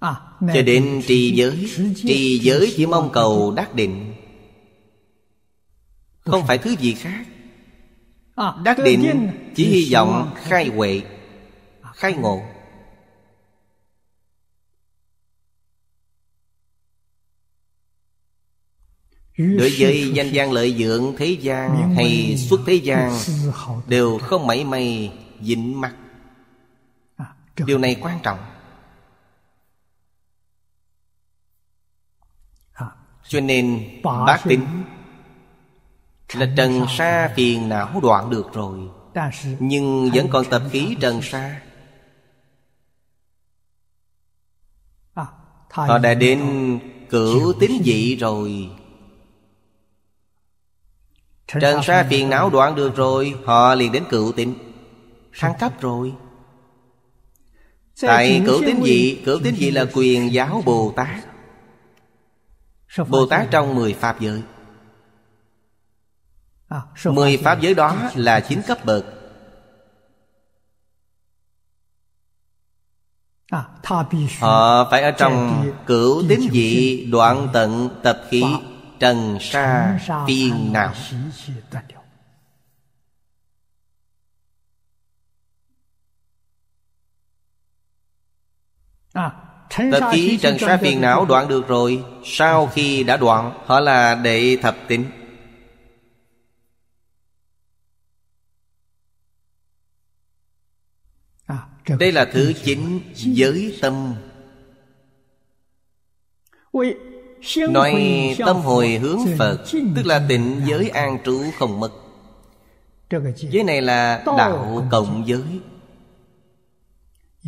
à, cho đến trì
giới trì giới chỉ mong cầu đắc định không phải thứ gì khác
đắc định chỉ hy
vọng khai huệ khai ngộ
Đối với danh gian
lợi dưỡng thế gian hay xuất thế gian Đều không mảy may dính mặt, à, Điều này quan trọng à, Cho nên bác tính Là trần sa phiền não đoạn được rồi Nhưng vẫn còn tập khí trần sa
à, Họ đã đến
cửu tính dị rồi Trần sa phiền não đoạn được rồi Họ liền đến cựu tịnh Thăng cấp rồi Tại cửu tín gì? Cửu tín gì là quyền giáo Bồ Tát Bồ Tát trong mười Pháp giới à, mười Pháp giới đó là chín cấp bậc
à, Họ phải ở trong
cửu tín dị đoạn tận tập khí trần sa phiền não Tập khí trần sa phiền à, não đoạn được rồi Sau khi đã đoạn Họ là đệ thập tính à, Đây là thứ chính giới tâm Nói tâm hồi hướng Phật Tức là tịnh giới an trú không mất Giới này là đạo cộng giới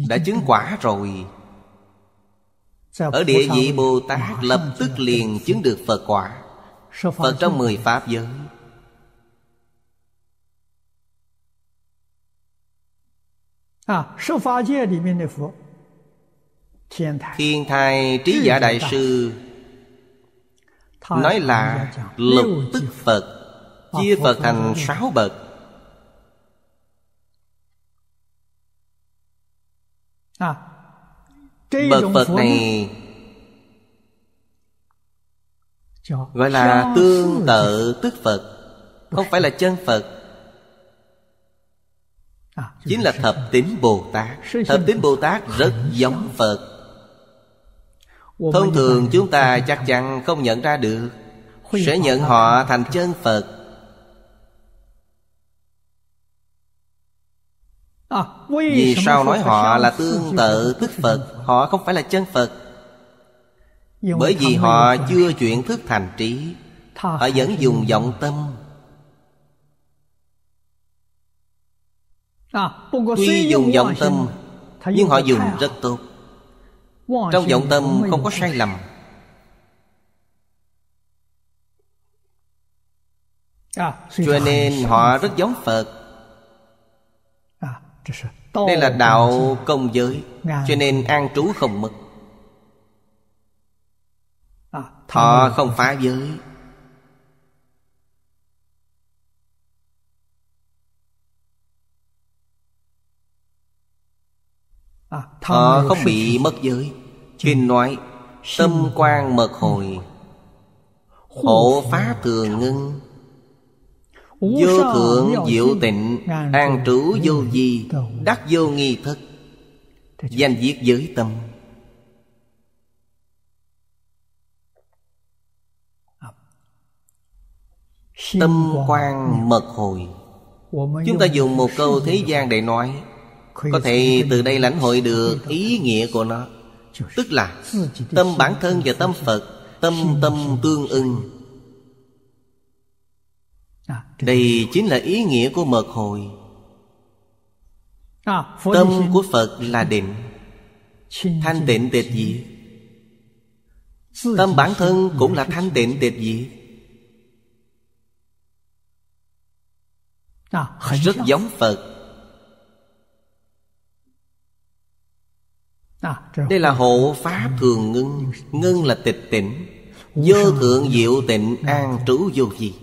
Đã chứng quả rồi Ở địa vị Bồ Tát lập tức liền chứng được Phật quả Phật trong mười Pháp giới
à, Thiên
thai trí giả đại sư
Nói là lục tức Phật Chia Phật thành sáu bậc à, Bậc Phật này
Gọi là tương tự tức Phật Không phải là chân Phật à, Chính là Thập Tín Bồ Tát Thập Tín Bồ Tát rất giống Phật Thông thường chúng ta chắc chắn không nhận ra được Sẽ nhận họ thành chân Phật
à, Vì sao nói họ là tương
tự thức Phật Họ không phải là chân Phật
Bởi vì họ
chưa chuyển thức thành trí Họ vẫn dùng vọng tâm
à, Tuy dùng vọng tâm
Nhưng họ dùng rất tốt
trong vọng tâm
không có sai lầm à, Cho nên họ rất giống Phật à, Đây là đạo công giới Cho nên an trú không mất à, Họ không phá giới Họ ờ, không bị mất giới Kinh nói Tâm quan mật hồi Hộ phá thường ngưng Vô thượng diệu tịnh An trú vô di Đắc vô nghi thức Danh viết giới tâm Tâm quan mật hồi Chúng ta dùng một câu thế gian để nói có thể từ đây lãnh hội được ý nghĩa của nó tức là tâm bản thân và tâm phật tâm tâm tương ưng đây chính là ý nghĩa của mật hội tâm của phật là định thanh tịnh tịch diệt tâm bản thân cũng là thanh tịnh tịch diệt rất giống phật À, Đây là hộ pháp thường ngưng Ngưng là tịch tịnh Vô thượng diệu tịnh an trú vô gì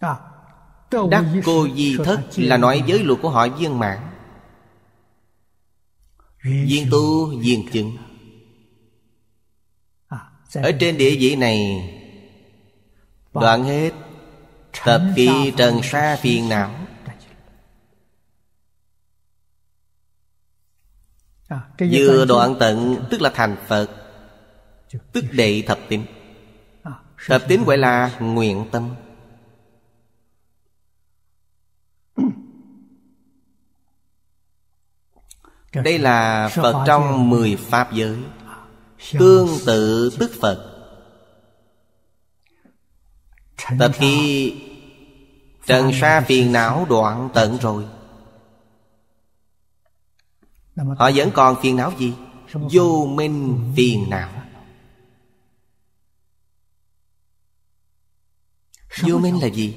à, Đắc cô di thất là nói giới luật của họ viên mãn Viên tu viên chứng à, Ở trên địa vị này Đoạn hết Tập khi trần xa phiền não
Vừa à, đoạn
tận tức là thành Phật Tức đệ thập tính à, Thập tính gọi là nguyện tâm Đây là Phật trong mười Pháp giới Tương tự tức Phật Tập khi Trần sa phiền não đoạn tận rồi Họ vẫn còn phiền não gì? Vô minh phiền não Vô minh là gì?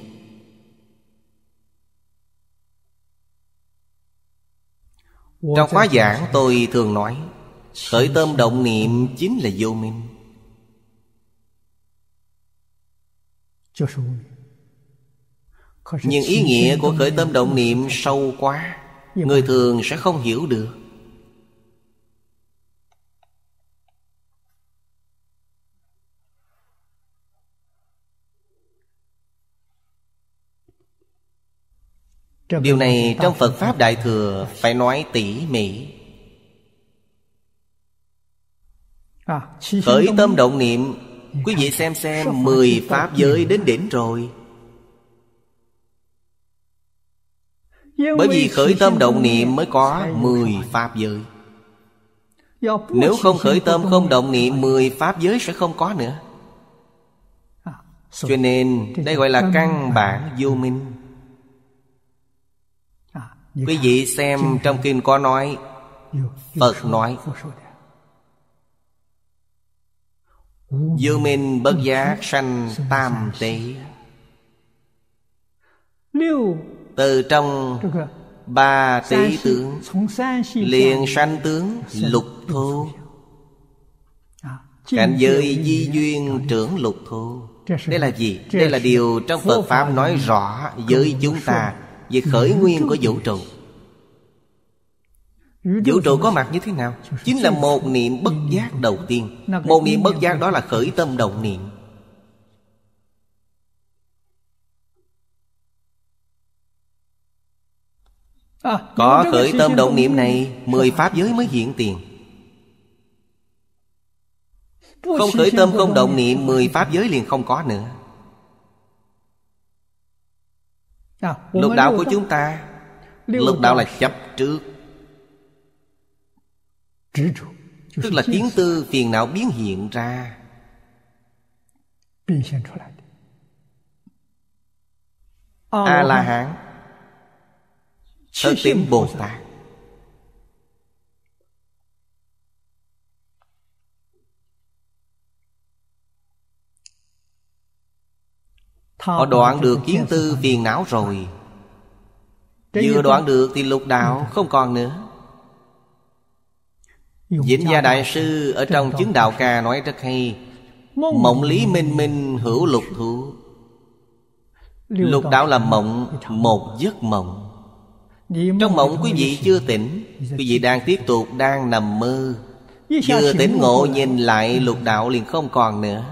Trong khóa giảng tôi thường nói Khởi tâm động niệm chính là vô minh
nhưng ý nghĩa của
khởi tâm động niệm sâu quá người thường sẽ không hiểu được điều này trong phật pháp đại thừa phải nói tỉ mỉ à, khởi tâm động niệm quý vị xem xem mười pháp giới đến đỉnh rồi Bởi vì khởi tâm động niệm mới có mười Pháp giới Nếu không khởi tâm không động niệm mười Pháp giới sẽ không có nữa à, Cho nên đây gọi là căn bản vô minh à, Quý vị xem trong kinh có nói Phật nói Vô minh bất giác sanh tam tế từ trong ba tỷ tướng
liền sanh tướng
lục thô à, cảnh giới di duyên trưởng lục thô đây là gì đây là điều trong phật pháp nói rõ với chúng ta về khởi nguyên của vũ trụ Vũ trụ có mặt như thế nào? Chính là một niệm bất giác đầu tiên Một niệm bất giác đó là khởi tâm động niệm
À, có khởi tâm động niệm này
Mười pháp giới mới hiện tiền
Không khởi tâm không động
niệm Mười pháp giới liền không có nữa
à, Lục đạo của chúng
ta Lục đạo là chấp trước Tức là kiến tư phiền não biến hiện ra A-la-hán ờ, à Thơ tiệm Bồ Tát Họ đoạn được kiến tư phiền não rồi Vừa đoạn được thì lục đạo không còn nữa Vĩnh Gia Đại Sư ở trong chứng đạo ca nói rất hay Mộng lý minh minh hữu lục thủ Lục đạo là mộng, một giấc mộng trong mộng quý vị chưa tỉnh Quý vị đang tiếp tục đang nằm mơ Chưa tỉnh ngộ nhìn lại lục đạo liền không còn nữa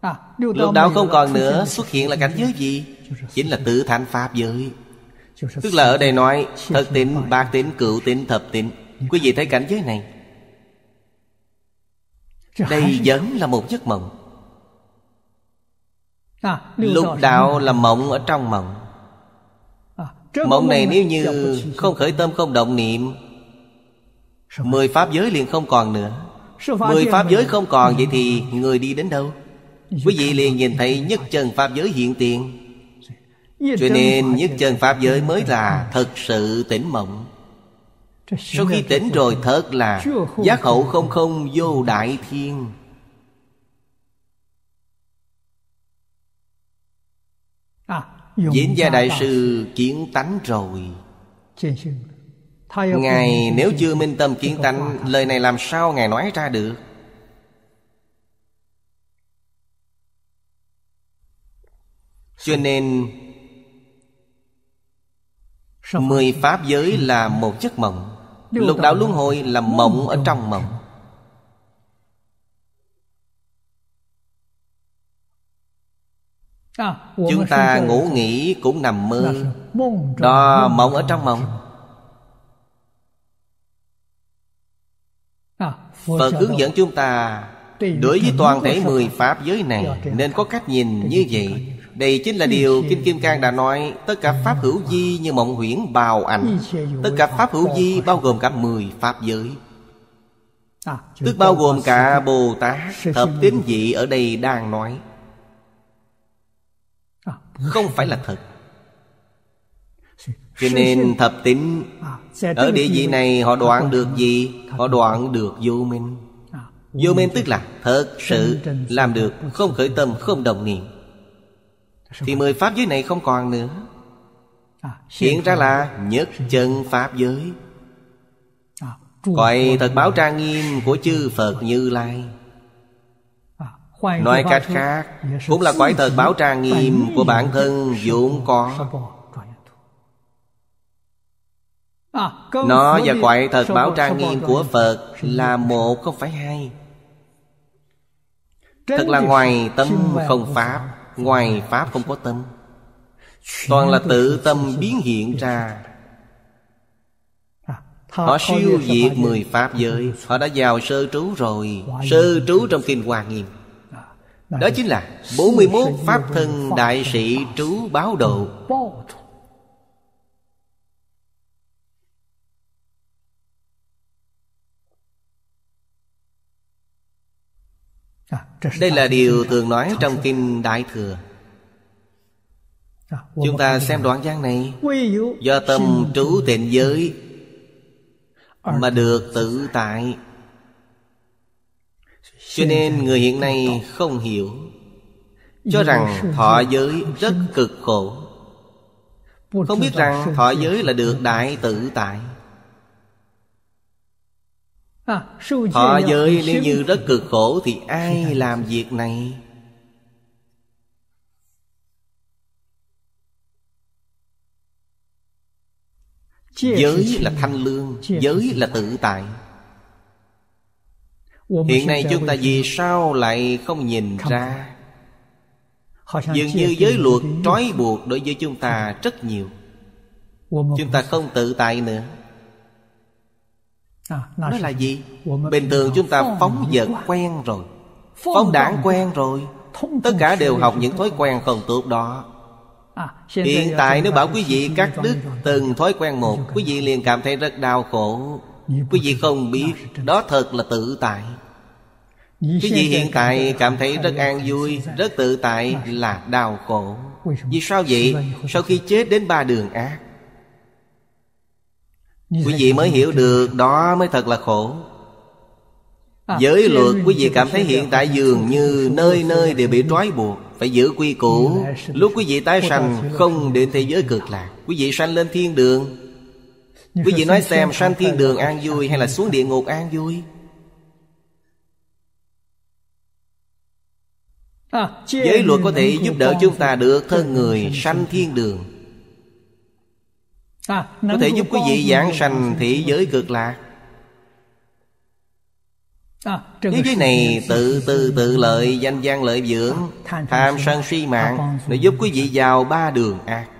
à, Lục đạo không còn nữa xuất
hiện là cảnh giới gì? Chính là tự thanh Pháp giới Tức là ở đây nói Thật tịnh, ba tịnh, cựu tịnh, thập tịnh Quý vị thấy cảnh giới này Đây vẫn là một giấc mộng
à, Lục đạo là
mộng ở trong mộng
Mộng này nếu như không
khởi tâm không động niệm Mười pháp giới liền không còn nữa
Mười pháp giới không
còn Vậy thì người đi đến đâu Quý vị liền nhìn thấy nhất chân pháp giới hiện tiền
Cho nên nhất
chân pháp giới mới là Thật sự tỉnh mộng Sau khi tỉnh rồi thật là Giác hậu không không vô đại thiên Diễn gia đại sư kiến tánh rồi
Ngài nếu chưa minh
tâm kiến tánh Lời này làm sao Ngài nói ra được Cho nên Mười pháp giới là một giấc mộng Lục đạo luân hồi là mộng ở trong mộng
À, chúng ta ngủ nghỉ cũng nằm mơ
Đó mộng ở trong mộng à, Phật hướng dẫn chúng ta Đối với toàn thể mười Pháp giới này Nên có cách nhìn như vậy Đây chính là điều Kinh Kim Cang đã nói Tất cả Pháp hữu di như mộng huyễn bào ảnh Tất cả Pháp hữu di bao gồm cả mười Pháp giới à, Tức bao gồm cả Bồ Tát Thập tín dị ở đây đang nói À. không phải là thật cho nên thập à, tính ở địa vị này họ đoạn được gì họ đoạn được vô minh à, vô minh tức là thật sự làm được không khởi tâm không đồng niệm thì mười pháp giới này không còn nữa hiện ra là nhất chân pháp giới gọi thật báo trang nghiêm của chư phật như lai
Nói cách khác
dạ Cũng là quái thật báo trang nghiêm Của bản dạ thân vốn có
à, Nó và quại thật báo trang nghiêm của
Phật Là một không phải hai Thật là ngoài tâm không Pháp Ngoài Pháp không có tâm Toàn là tự tâm biến hiện ra à, Họ siêu diệt mười Pháp giới Họ đã vào sơ trú rồi Sơ trú trong Kinh Hoa Nghiêm đó chính là 41 Pháp Thân Đại Sĩ Trú Báo Độ à, Đây là điều thường nói trong Kinh Đại Thừa à, Chúng ta xem đoạn văn này Do tâm trú tịnh giới Mà được tự tại
cho nên người hiện
nay không hiểu cho rằng thọ giới rất cực khổ
không biết rằng
thọ giới là được đại tự tại
à, Thọ giới nếu như rất
cực khổ Thì ai làm việc này
Giới là thanh lương Giới là tự tại hiện nay chúng ta
vì sao lại không nhìn ra
dường như giới luật trói
buộc đối với chúng ta rất nhiều chúng ta không tự tại nữa đó à, là gì bình thường chúng ta phóng dật quen rồi
phóng đảng quen
rồi tất cả đều học những thói quen không tốt đó
à, hiện à, tại nếu bảo
quý vị cắt đứt từng thói quen một quý vị liền cảm thấy rất đau khổ Quý vị không biết Đó thật là tự tại
Quý vị hiện
tại cảm thấy rất an vui Rất tự tại là đau khổ Vì sao vậy? Sau khi chết đến ba đường ác
Quý vị mới hiểu
được đó mới thật là khổ
Giới luật quý vị
cảm thấy hiện tại dường như nơi nơi đều bị trói buộc Phải giữ quy củ Lúc quý vị tái sanh không đến thế giới cực lạc Quý vị sanh lên thiên đường
Quý vị nói xem sanh thiên
đường an vui hay là xuống địa ngục an vui
à, Giới luật có thể giúp đỡ chúng
ta được thân người sanh thiên đường
à, Có thể giúp quý vị giảng sanh
thế giới cực lạc
à, Thế giới này tự
tư tự lợi danh gian lợi dưỡng
Tham sân
suy mạng Để giúp quý vị vào ba đường ác à.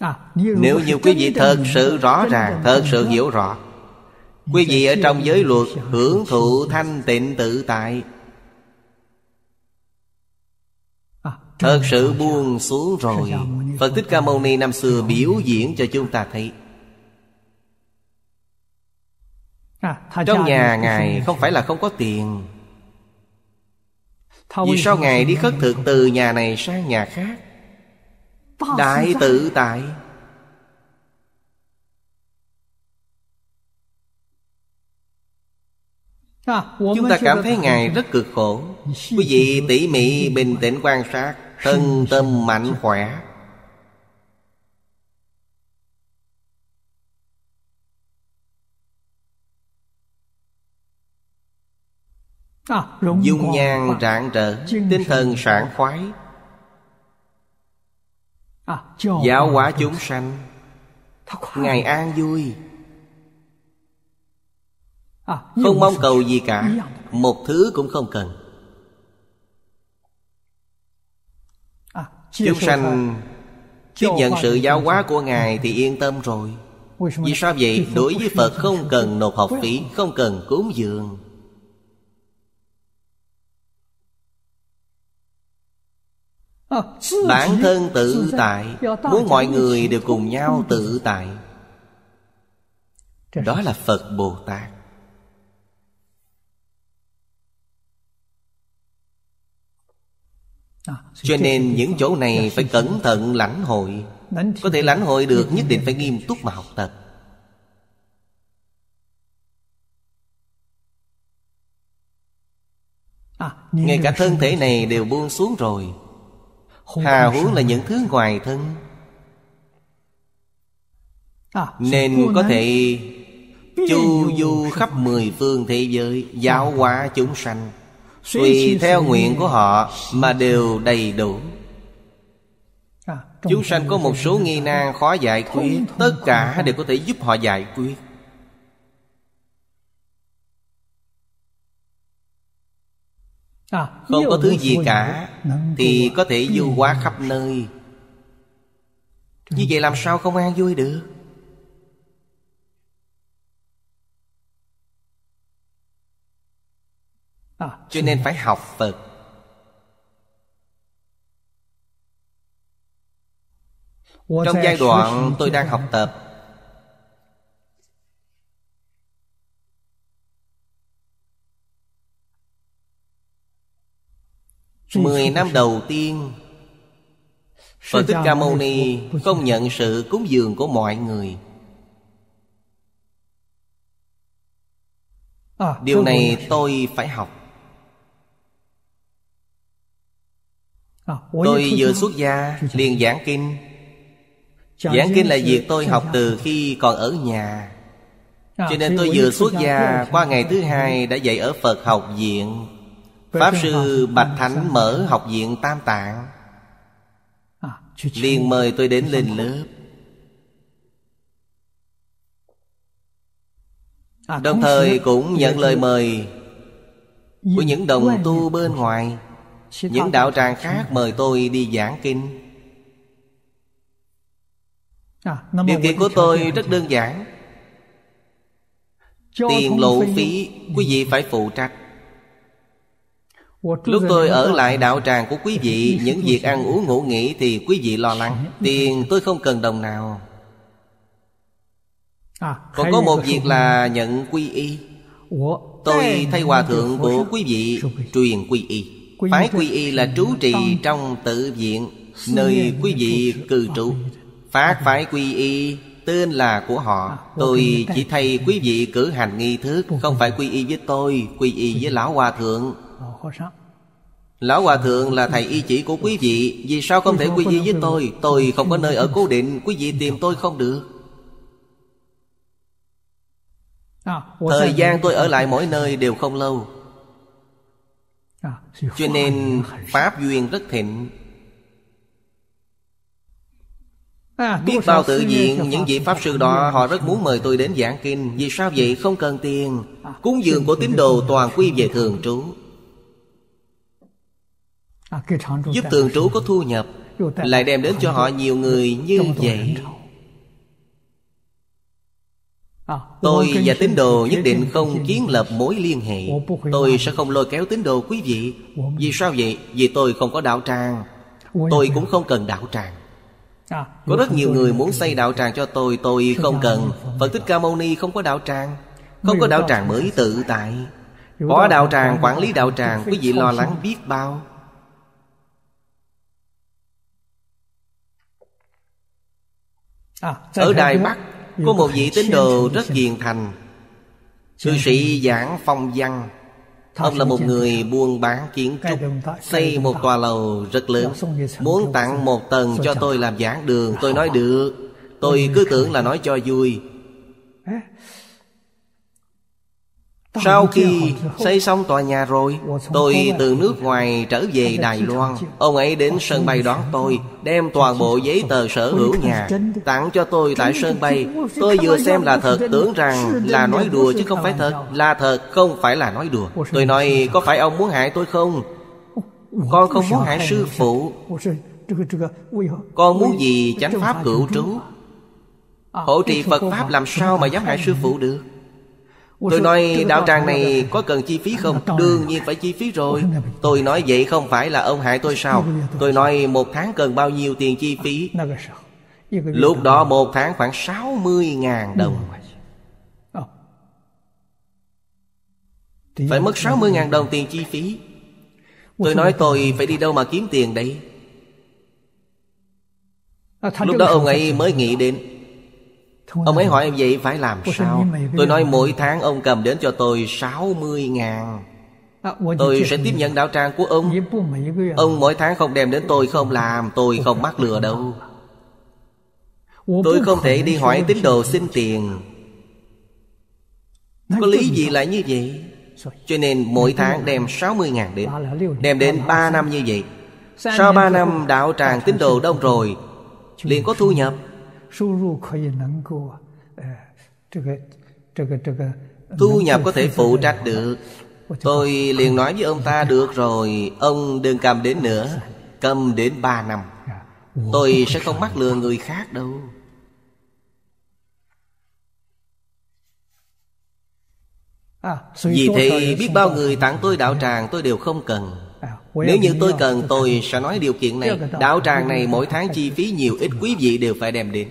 À, Nếu như quý vị thật sự rõ ràng Thật sự
hiểu rõ Quý vị ở trong giới luật Hưởng thụ thanh tịnh tự tại à, Thật sự buông xuống rồi Phật Thích Ca Mâu Ni năm xưa biểu diễn cho chúng ta thấy
à, Trong nhà Ngài
không phải là không có tiền Vì sao Ngài đi khất thực từ nhà này sang nhà khác Đại tự tại
Chúng ta cảm thấy Ngài rất cực khổ
Quý vị tỉ mỉ bình tĩnh quan sát Thân tâm mạnh khỏe
à, Dung nhan rạng
rỡ Tinh thần sảng khoái
À, giáo
hóa chúng sanh ngài an vui
à, không mong cầu gì
cả một thứ cũng không cần
à, chúng sanh
tiếp nhận sự giáo hóa của ngài thì yên tâm rồi vì sao vậy đối với phật không cần nộp học phí không cần cúng dường
Ờ, Bản thân tự tại Muốn mọi người
đều cùng nhau tự tại Đó là Phật Bồ Tát à, Cho nên những chỗ này dạ, phải cẩn thận lãnh hội Có thể lãnh hội được nhất định phải nghiêm túc mà học tập
à, Ngay cả thân
thể này đều buông xuống rồi Hà huống là những thứ ngoài thân
à, Nên có thể
Chu du khắp mười phương thế giới Giáo dạ. hóa chúng sanh Tùy theo nguyện của họ Mà đều đầy đủ à, Chúng sanh có một số nghi nan khó giải quyết Tất cả đều có thể giúp họ giải quyết À, không có thứ gì cả thì có thể du quá khắp nơi như vậy làm sao không an vui được à, cho nên phải học phật
trong
giai đoạn tôi đang học tập
Mười năm đầu
tiên Phật Thích Ca Mâu Ni không nhận sự cúng dường của mọi người à, Điều này tôi phải học
à, Tôi vừa xuất
gia liền giảng kinh
Giảng kinh là việc tôi học từ
khi còn ở nhà
à, Cho nên tôi vừa xuất gia Qua ngày thứ hai
đã dạy ở Phật học viện Pháp Sư Bạch Thánh mở học viện Tam Tạng à, liền mời tôi đến lên lớp à, Đồng thời cũng nhận lời mời Của những đồng tu bên ngoài Những đạo tràng khác mời tôi đi giảng kinh à, Điều kiện của tôi rất đơn giản
Tiền lộ phí
quý vị phải phụ trách
Lúc tôi ở
lại đạo tràng của quý vị Những việc ăn uống ngủ nghỉ thì quý vị lo lắng Tiền tôi không cần đồng nào
à, Còn có một việc là
nhận quy y Tôi thay hòa thượng của quý vị truyền quy y Phái quy y là trú trì trong tự viện Nơi quý vị cư trú Phát phái quy y Tên là của họ à, Tôi chỉ thay quý vị cử hành nghi thức Không phải quy y với tôi Quy y với Lão Hòa Thượng Lão Hòa Thượng là thầy y chỉ của quý vị Vì sao không thể quy y với tôi Tôi không có nơi ở cố định Quý vị tìm tôi không được
à, Thời gian
tôi ở lại mỗi nơi đều không lâu à, Cho nên Pháp duyên rất thịnh à, Biết bao tự diện những vị Pháp sư đó Họ rất muốn mời tôi đến giảng kinh Vì sao vậy không cần tiền Cúng dường của tín đồ toàn quy về thường trú
À, Giúp tường
trú có thu nhập Lại đem đến cho họ nhiều người như vậy
à, Tôi và tín đồ nhất định không kiến lập
mối liên hệ Tôi sẽ không lôi kéo tín đồ quý vị Vì sao vậy? Vì tôi không có đạo tràng Tôi cũng không cần đạo tràng
à, Có rất nhiều người
muốn xây đạo tràng cho tôi Tôi không cần Phật Thích Ca Mâu Ni không có đạo tràng
Không có đạo tràng
mới tự tại Có đạo tràng, quản lý đạo tràng Quý vị lo lắng biết bao
À, Ở Đài Bắc Có một vị tín đồ rất hiền
thành sư sĩ giảng phong văn Ông là một người buôn bán kiến trúc Xây một tòa lầu rất lớn Muốn tặng một tầng cho tôi làm giảng đường Tôi nói được Tôi cứ tưởng là nói cho vui sau khi xây xong tòa nhà rồi Tôi à? từ nước ngoài trở về Đài Loan Ông ấy đến sân bay đón tôi Đem toàn bộ giấy tờ sở hữu nhà Tặng cho tôi tại sân bay Tôi vừa xem là thật Tưởng rằng là nói đùa chứ không phải thật Là thật không phải là nói đùa Tôi nói có phải ông muốn hại tôi không Con không muốn hại sư phụ
Con muốn gì chánh pháp cửu trú Hộ trì Phật Pháp làm sao mà dám hại sư phụ được Tôi nói đạo tràng này
có cần chi phí không? Đương nhiên phải chi phí rồi Tôi nói vậy không phải là ông hại tôi sao? Tôi nói một tháng cần bao nhiêu tiền chi phí? Lúc đó một tháng khoảng 60.000 đồng Phải mất 60.000 đồng tiền chi phí
Tôi nói tôi
phải đi đâu mà kiếm tiền đây
à, Lúc đó ông ấy
mới nghĩ đến Ông ấy hỏi em vậy phải làm sao Tôi nói mỗi tháng ông cầm đến cho tôi 60 ngàn
à, Tôi sẽ tiếp nhận
đạo trang của ông à? Ông mỗi tháng không đem đến tôi không làm Tôi không mắc lừa đâu
Tôi không thể đi hỏi tín đồ
xin tiền Có lý gì lại như vậy Cho nên mỗi tháng đem 60 ngàn đến Đem đến 3 năm như vậy Sau 3 năm đạo tràng tín đồ đông rồi Liền có thu nhập
收入可以能够，呃，这个这个这个 thu nhập có thể phụ trách
được Tôi liền nói với ông ta được rồi Ông đừng cầm đến nữa dạ. Cầm đến ba năm dạ. Tôi sẽ không mắc lừa người khác đâu
à, Vì thế biết bao
người tặng tôi đạo tràng tôi đều không cần
à, Nếu như
tôi cần tôi sẽ nói điều kiện này Đạo tràng này mỗi tháng chi phí nhiều ít quý vị đều phải đem đến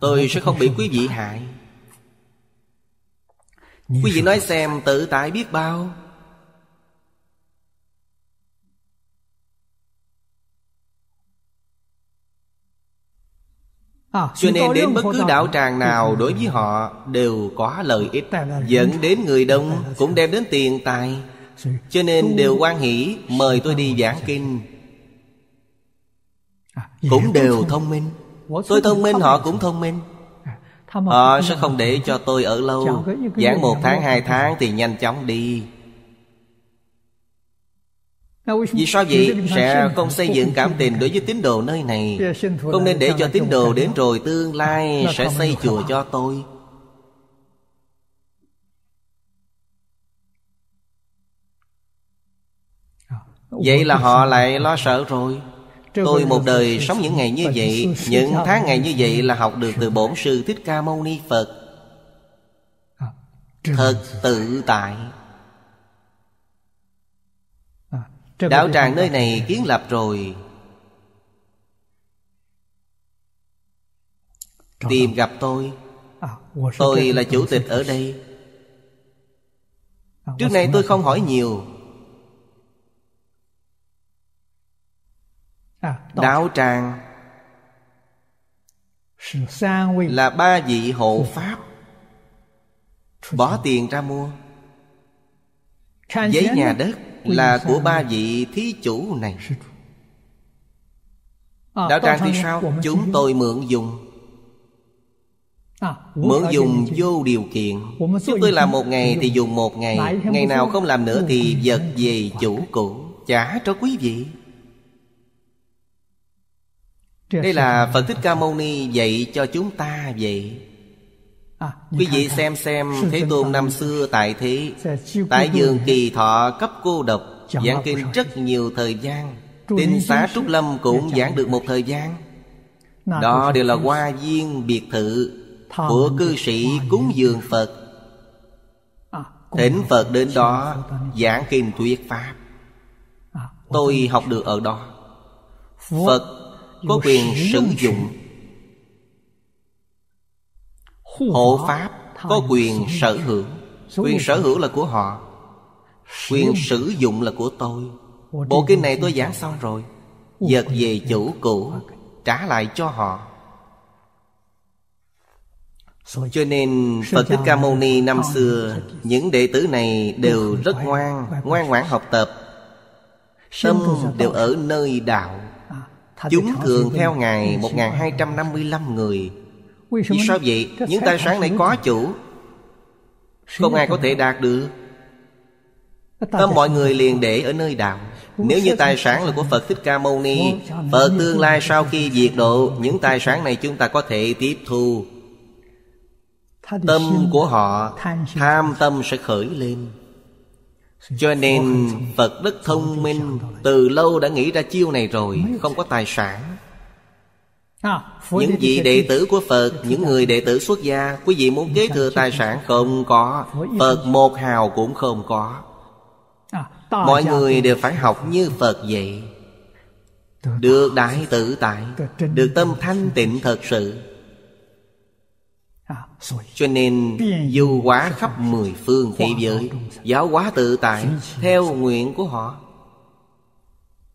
Tôi sẽ không bị quý vị hại Quý vị nói xem tự tại biết bao
à, Cho nên đến bất cứ đạo tràng nào Đối với họ
đều có lợi ích Dẫn đến người đông Cũng đem đến tiền tài Cho nên đều quan hỷ Mời tôi đi giảng kinh à, Cũng đều thông minh Tôi thông minh họ cũng thông minh à, Họ ờ, sẽ không để cho tôi ở lâu Giảng một tháng hai tháng thì nhanh chóng đi
vì sao vậy? Sẽ không xây dựng
cảm tình đối với tín đồ nơi này Không nên để cho tín đồ đến rồi tương lai sẽ xây chùa cho tôi ờ, Vậy là họ lại lo sợ rồi Tôi một đời sống những ngày như vậy Những tháng ngày như vậy là học được từ bổn sư Thích Ca Mâu Ni Phật à, Thật tự tại à, Đạo tràng nơi này kiến lập rồi Tìm gặp tôi à, Tôi là chủ tịch ở đây Trước nay tôi không hỏi nhiều À, Đạo tràng Là ba vị hộ pháp Bỏ tiền ra mua Giấy nhà đất là của ba vị thí chủ này
à, Đạo tràng thì sao? Chúng
tôi mượn dùng
à, Mượn dùng vô
điều kiện Chúng tôi làm một ngày thì dùng một ngày Ngày nào không làm nữa thì vật về chủ cũ Trả cho quý vị đây là phật thích ca mâu ni dạy cho chúng ta vậy
à, quý vị xem xem thế tôn năm
xưa tại thế tại giường kỳ thọ cấp cô độc giảng kinh rất nhiều thời gian tinh xá trúc lâm cũng giảng được một thời gian đó đều là hoa viên biệt thự của cư sĩ cúng dường phật à, thỉnh phật đến đó giảng kinh thuyết pháp à, tôi học được ở đó phật có quyền sử dụng hộ pháp có quyền sở hữu quyền sở hữu là của họ quyền sử dụng là của tôi
bộ kinh này tôi
giảng xong rồi giật về chủ cũ trả lại cho họ cho nên Phật Thích Ca Mâu Ni năm xưa Những đệ tử này đều rất ngoan Ngoan ngoãn học tập Tâm đều ở nơi đạo Chúng thường theo Ngài 1255 người Vì sao vậy? Những tài sản này có chủ Không ai có thể đạt được Tâm mọi người liền để ở nơi đạo Nếu như tài sản là của Phật Thích Ca Mâu Ni Phật tương lai sau khi diệt độ Những tài sản này chúng ta có thể tiếp thu Tâm của họ Tham tâm sẽ khởi lên cho nên Phật rất thông minh Từ lâu đã nghĩ ra chiêu này rồi Không có tài sản
à, Những vị đệ
tử của Phật Những người đệ tử xuất gia Quý vị muốn kế thừa tài sản không có Phật một hào cũng không có
à, Mọi người đều
phải học như Phật vậy Được đại tự tại Được tâm thanh tịnh thật sự À, cho nên du quá khắp mười phương thế giới Giáo hóa tự tại Theo nguyện của họ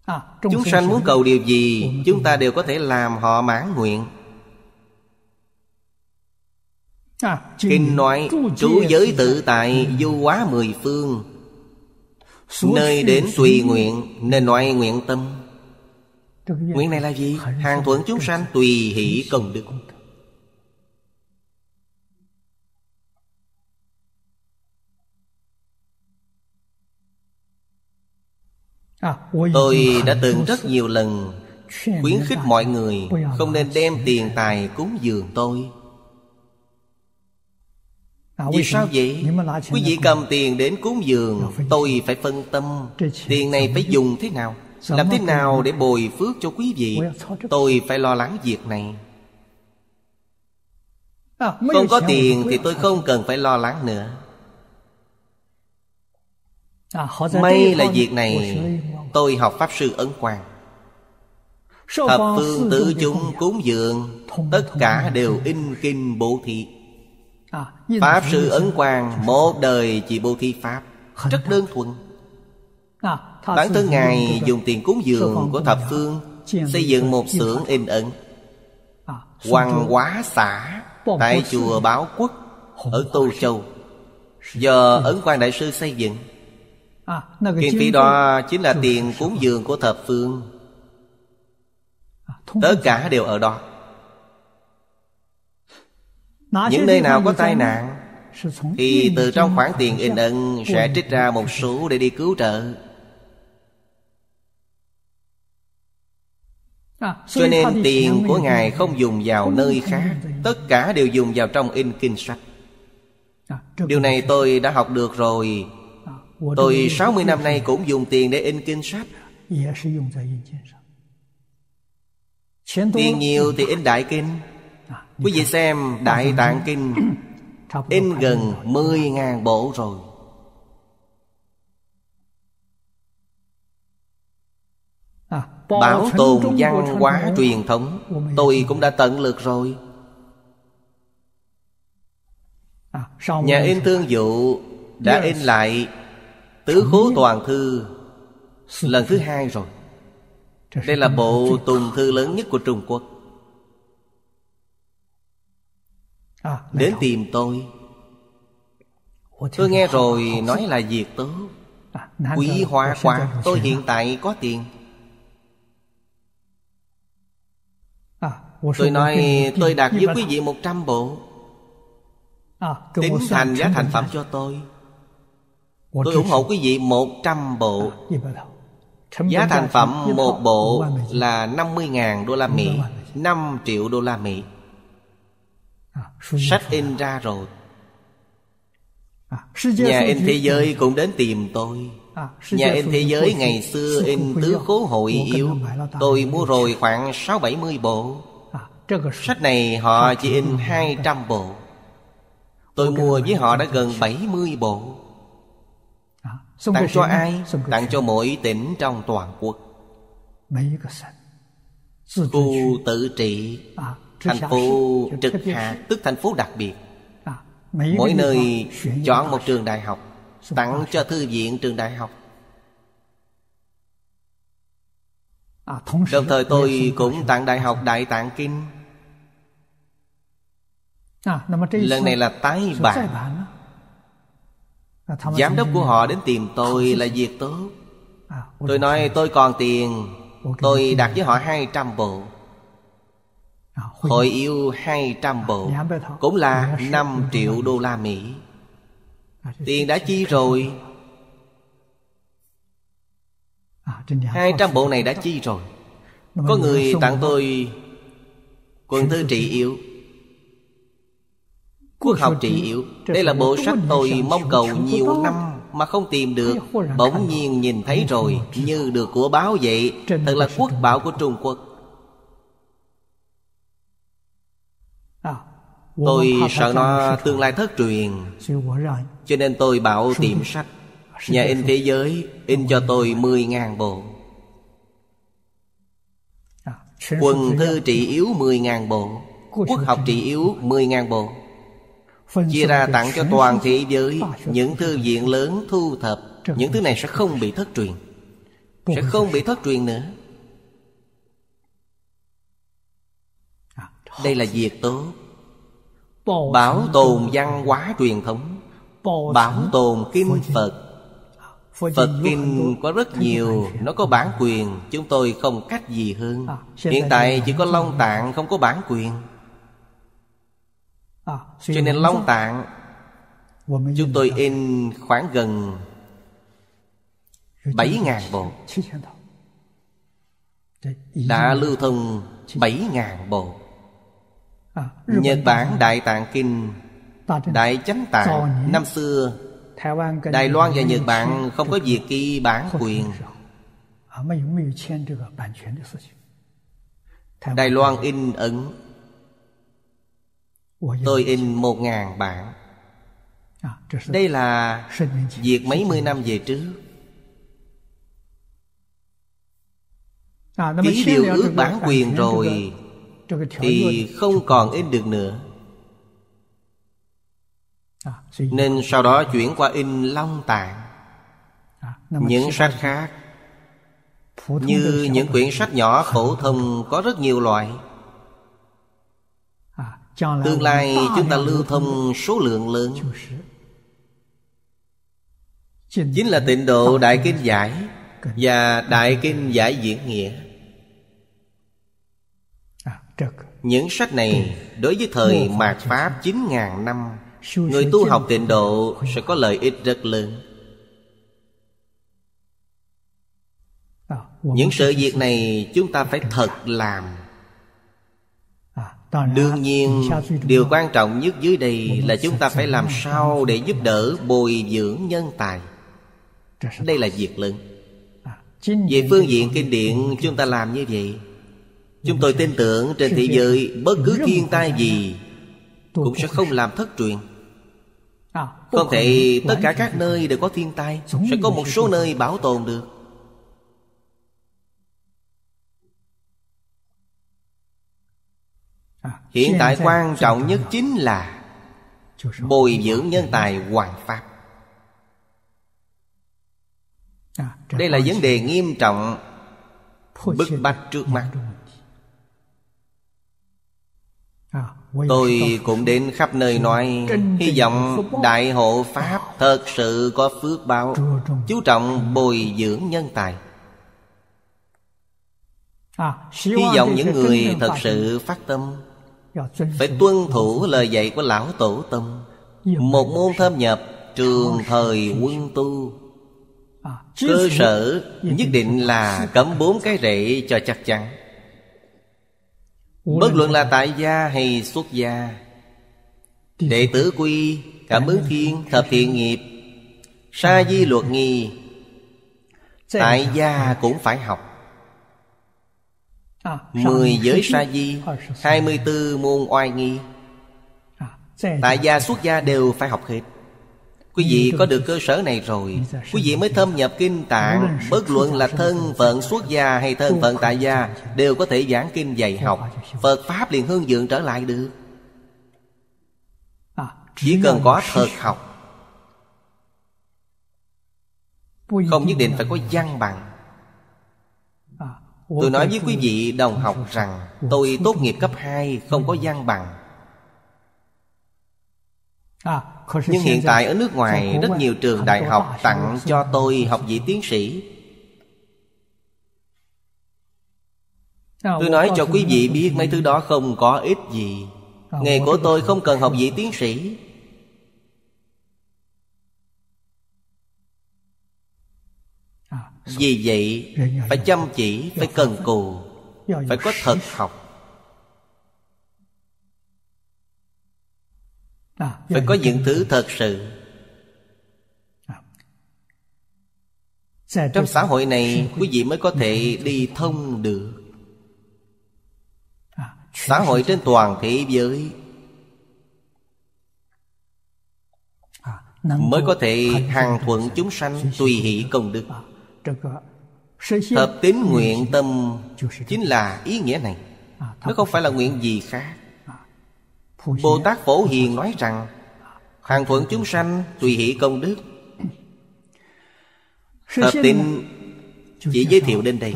à, Chúng sanh muốn cầu
điều gì Chúng ta đều có thể làm họ mãn nguyện
à, Kinh nói trú giới
tự tại du quá mười phương
Nơi đến tùy nguyện
Nên nói nguyện tâm Nguyện này là gì? Hàng thuận chúng sanh tùy hỷ công đức
À, tôi đã từng rất nhiều lần khuyến khích mọi người không nên đem
tiền tài cúng dường tôi à, vì sao vậy? Quý vị cầm tiền đến cúng dường Tôi phải phân tâm Tiền này phải dùng thế nào? Làm thế nào để bồi phước cho quý vị? Tôi phải lo lắng việc này
à, Không có tiền thì tôi
không cần phải lo lắng nữa
May là việc này
tôi học Pháp Sư Ấn Quang Thập phương tự chúng cúng dường Tất cả đều in kinh bố à, thí
Pháp Sư Ấn
Quang Một đời chỉ bố thí Pháp Rất đơn thuần
à, Bản thân Ngài dùng
tiền cúng dường của thập phương Xây dựng à, một xưởng in ấn Hoàng hóa xã Tại chùa Báo Quốc Ở Tô Châu Do Ấn Quang Đại Sư xây dựng
Kinh à, phí đó
chính là tiền cúng dường của thập phương à, Tất cả đều ở đó
Những nơi nào có tai nạn Thì từ trong khoản
tiền in ấn Sẽ trích ra một số để đi cứu trợ
à, Cho nên tiền của
Ngài không dùng vào nơi khác Tất cả đều dùng vào trong in kinh sách Điều này tôi đã học được rồi Tôi 60 năm nay cũng dùng tiền để in kinh sách Tiền nhiều thì in Đại Kinh Quý vị xem Đại Tạng Kinh In gần 10.000 bộ rồi
à, Bảo tồn văn hóa truyền thống
Tôi cũng đã tận lực rồi
à, Nhà in thương
vụ đã in lại Tứ khố toàn thư Lần thứ hai rồi Đây là bộ tuần thư lớn nhất của Trung Quốc à, Đến tìm tôi Tôi nghe rồi nói là việc tốt à, Quý hóa quá Tôi hiện tại có tiền
à, Tôi nói tôi đạt với quý vị
100 bộ
Tính thành giá thành phẩm
cho tôi Tôi ủng hộ quý vị 100 bộ
à, Giá thành phẩm một bộ
là 50.000 đô la Mỹ 5 triệu đô la Mỹ à, Sách in ra rồi à, Nhà in thế giới cũng đến tìm tôi Nhà in thế giới ngày xưa in tứ khố hội yếu Tôi mua rồi khoảng 6-70 bộ Sách này họ chỉ in 200 bộ Tôi mua với họ đã gần 70 bộ Tặng cho ai? Tặng cho mỗi tỉnh trong toàn quốc Khu tự trị Thành phố trực hạ Tức thành phố đặc biệt
Mỗi nơi
chọn một trường đại học Tặng cho thư viện trường đại học Đồng thời tôi cũng tặng Đại học Đại Tạng Kinh
Lần này là tái bản À, Giám đốc của
họ đến tìm tôi là việc tốt à, Tôi nói tôi còn tiền Tôi đặt với họ 200 bộ
à, Hội yêu
200 bộ Cũng là 5 triệu đô la Mỹ Tiền đã chi rồi 200 bộ này đã chi rồi Có người tặng tôi Quần thư trị yếu Quốc học trị yếu Đây là bộ sách tôi mong cầu nhiều năm Mà không tìm được Bỗng nhiên nhìn thấy rồi Như được của báo vậy Thật là quốc bảo của Trung Quốc
à, Tôi sợ nó tương
lai thất truyền Cho nên tôi bảo tìm sách Nhà in thế giới In cho tôi 10.000 bộ à, Quần thư trị yếu 10.000 bộ Quốc học trị yếu 10.000 bộ
chia ra tặng cho toàn thế
giới những thư viện lớn thu thập những thứ này sẽ không bị thất truyền sẽ không bị thất truyền nữa à, đây là việc tốt bảo tồn văn hóa truyền thống bảo tồn kinh phật
Phật à, Kinh
có rất nhiều Nó có bản quyền Chúng tôi không cách gì hơn à, Hiện tại chỉ có Long Tạng không có bản quyền À, Cho nên Long Tạng Chúng tôi in khoảng gần
bảy ngàn bộ
Đã à, lưu thông bảy ngàn bộ
Nhật Bản
Đại Tạng Kinh Đại Chánh Tạng Năm xưa
Đài Loan và Nhật Bản
không có việc à, ghi bản quyền Đài Loan in ấn Tôi in một ngàn bản à, Đây là việc mấy mươi năm về trước
à, Ký điều ước bán quyền rồi Thì
không còn in được nữa à, Nên sau đó chuyển qua in Long Tạng Những sách khác
Như những
quyển sách nhỏ khổ thông có rất nhiều loại
Tương lai chúng ta lưu thông
số lượng lớn Chính là tịnh độ Đại Kinh Giải Và Đại Kinh Giải Diễn Nghĩa à, Những sách này đối với thời mạt Pháp 9.000 năm Người tu học tịnh độ sẽ có lợi ích rất lớn à, Những sự việc này chúng ta phải thật làm Đương nhiên điều quan trọng nhất dưới đây là chúng ta phải làm sao để giúp đỡ bồi dưỡng nhân tài Đây là việc lớn Về phương diện kinh điển chúng ta làm như vậy Chúng tôi tin tưởng trên thế giới bất cứ thiên tai gì Cũng sẽ không làm thất truyền Không thể tất cả các nơi đều có thiên tai Sẽ có một số nơi bảo tồn được hiện tại quan trọng nhất chính là bồi dưỡng nhân tài hoàn pháp à, đây là vấn đề nghiêm trọng bức bách trước mắt à, Tôi cũng đến khắp nơi nói Hy vọng Đại Hộ Pháp ờ. thật sự có phước báo Chú trọng bồi dưỡng nhân tài à, Hy vọng những người thật sự phát tâm Dạ, phải tuân thủ lời dạy của lão tổ tông dạ, một môn thâm nhập dạ, trường thời quân tu à, cơ sở nhất định là cấm bốn cái rễ cho chắc chắn bất luận là tại gia hay xuất gia đệ tử quy cảm ứng thiên thập thiện nghiệp sa di luật nghi tại gia cũng phải học Mười giới sa di Hai mươi tư môn oai nghi Tại gia xuất gia đều phải học hết Quý vị có được cơ sở này rồi Quý vị mới thâm nhập kinh tạng Bất luận là thân phận xuất gia hay thân phận tại gia Đều có thể giảng kinh dạy học Phật Pháp liền hương dưỡng trở lại được à, Chỉ cần có thật học Không nhất định phải có văn bằng Tôi nói với quý vị đồng học rằng Tôi tốt nghiệp cấp 2 không có gian bằng
à, Nhưng hiện tại ở nước ngoài Rất nhiều trường đại học tặng
cho tôi học vị tiến sĩ
à, Tôi nói cho quý vị biết
mấy thứ đó không có ích gì à, Nghề của tôi không cần học vị tiến sĩ Vì vậy phải chăm chỉ Phải cần cù Phải có thật học Phải có những thứ thật sự Trong xã hội này Quý vị mới có thể đi thông được Xã hội trên toàn thế giới Mới có thể hàng thuận chúng sanh Tùy hỷ công đức
Hợp tín nguyện
tâm Chính là ý nghĩa này à, Nó không phải là nguyện gì khác à, Bồ Tát Phổ Hiền nói rằng à, Hàng phượng chúng sanh tùy hỷ công đức Hợp tín chỉ giới thiệu đến đây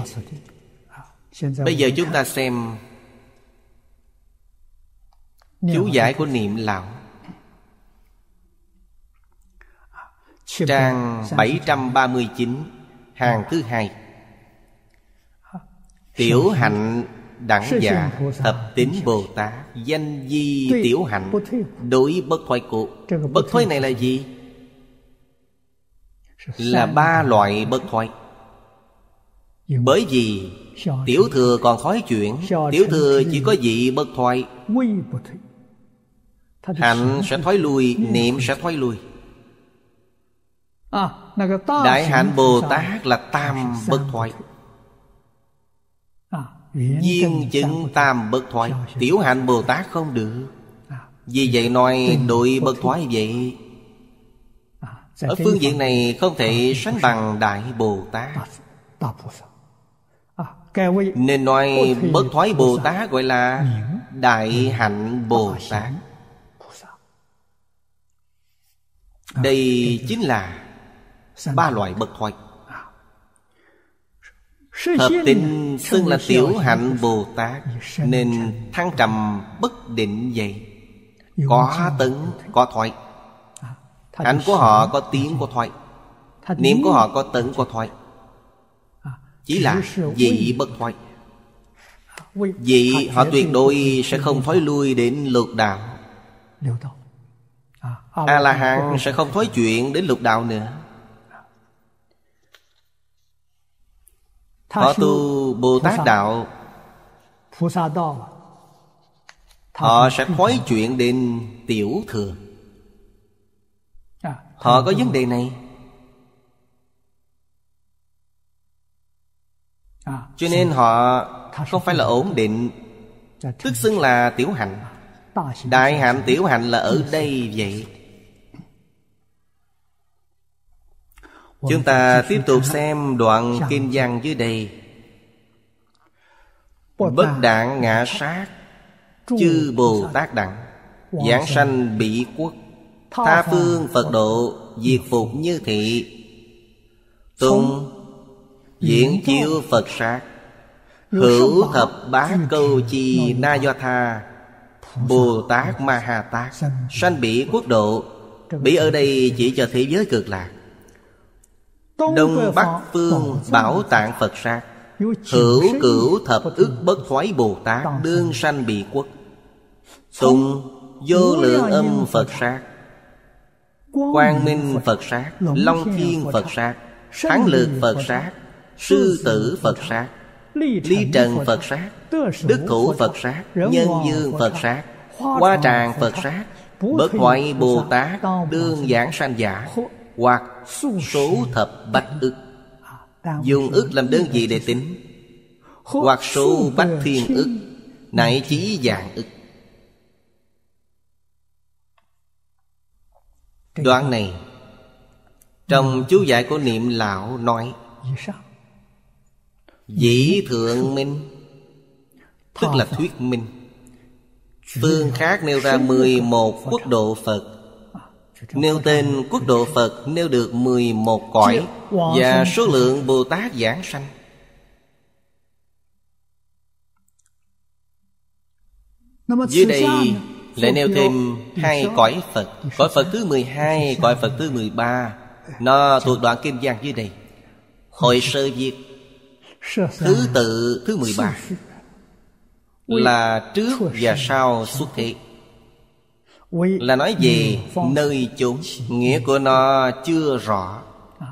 Bây giờ chúng ta xem Chú giải của niệm lão Trang 739 hàng thứ hai tiểu hạnh đẳng giả thập tín bồ tát danh di tiểu hạnh đối bất thoái cụ bất thoái này là gì là ba loại bất thoái bởi vì tiểu thừa còn thói chuyện tiểu thừa chỉ có vị bất thoái
hạnh sẽ
thoái lui niệm sẽ thoái lui
À, Đại hạnh Bồ Tát
là tam bất thoại Viên à, chứng tam bất thoại Tiểu hạnh Bồ Tát không được à, Vì vậy nói đội bất thoại vậy Ở phương diện này không thể sánh bằng Đại Bồ Tát Nên nói bất thoái Bồ Tát gọi là Đại ừ. hạnh Bồ Tát Đây chính là ba loại bậc thoại
hợp tình xưng là tiểu hạnh
bồ tát nên thăng trầm bất định vậy có tấn có thoại à, hạnh của họ có tiếng có thoại niệm của họ có tấn có thoại à, chỉ là vị bất thoại à, vị họ tuyệt đối sẽ không thói lui đến lục đạo A-la-hán sẽ không thói chuyện đến lục đạo nữa Họ tu Bồ Tát Đạo Họ sẽ nói chuyện đến tiểu thừa à, Họ có vấn đề này à, Cho nên họ không phải là ổn định dạ, Tức xưng là tiểu hạnh
à, Đại hạnh tiểu hạnh là ở
đây vậy Chúng ta tiếp tục xem đoạn kim văn dưới đây Bất đạn ngã sát Chư Bồ Tát đẳng Giảng sanh bị quốc
Tha phương Phật
độ Diệt phục như thị Tung Diễn chiếu Phật sát Hữu thập bát câu chi na do tha Bồ Tát ma hà tát Sanh bị quốc độ Bị ở đây chỉ cho thế giới cực lạc Đông Bắc Phương Bảo Tạng Phật Sát Hữu cửu thập ức bất thoái Bồ Tát Đương sanh bị quốc Tùng vô lượng âm Phật sát Quang minh Phật sát Long thiên Phật sát Thắng lược Phật sát Sư tử Phật sát Ly trần Phật sát Đức thủ Phật sát Nhân dương Phật sát
Hoa tràng Phật sát Bất hoại Bồ
Tát Đương giảng sanh giả hoặc số thập bách ức à, dùng ức làm đơn vị để tính hoặc số bách thiên ức nại chí dạng ức đoạn này trong chú giải của niệm lão nói dĩ thượng minh tức là thuyết minh phương khác nêu ra 11 quốc độ phật Nêu tên quốc độ Phật nêu được 11 cõi Và số lượng Bồ Tát giảng sanh Dưới đây lại nêu thêm hai cõi Phật Cõi Phật thứ 12, cõi Phật thứ 13 Nó thuộc đoạn Kim Giang dưới đây Hội sơ việt Thứ tự thứ 13 Là trước và sau xuất thị là nói về nơi chúng nghĩa của nó chưa rõ à,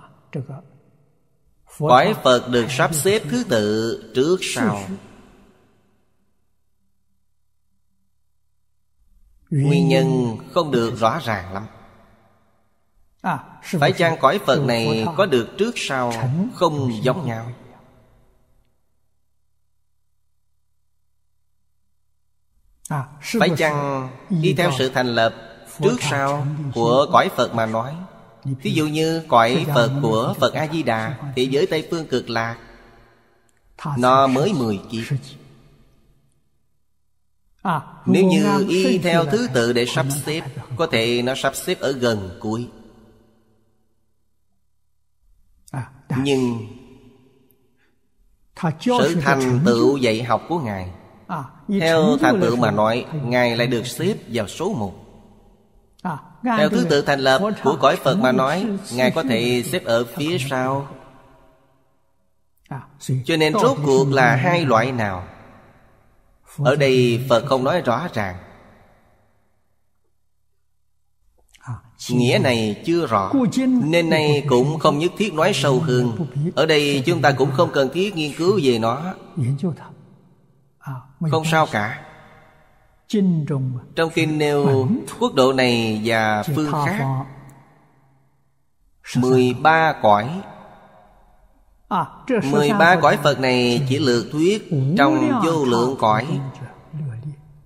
cõi phật được sắp xếp thứ tự trước sau nguyên nhân không được rõ ràng lắm à, phải chăng cõi phật này có được trước sau không giống nhau À, phải chăng đi theo sự thành lập trước sau của cõi phật mà nói thí dụ như cõi phật của phật a di đà thế giới tây phương cực lạc nó mới mười kiếp
à, nếu như y theo thứ tự để
sắp xếp Có thể nó sắp xếp ở gần cuối à, Nhưng Sự thành tựu dạy học của Ngài
theo thập tự mà
nói Ngài lại được xếp vào số một
à, Theo thứ tự
thành lập của cõi Phật mà nói Ngài có thể xếp ở phía sau à, Cho nên rốt cuộc là hai loại nào Ở đây Phật không nói rõ ràng à, Nghĩa này chưa rõ Nên nay cũng không nhất thiết nói sâu hơn Ở đây chúng ta cũng không cần thiết nghiên cứu về nó Ờ, Không sao cả Trong kinh nêu quốc độ này và phương khác 13 cõi 13 à, cõi Phật này chỉ lược thuyết trong vô lượng cõi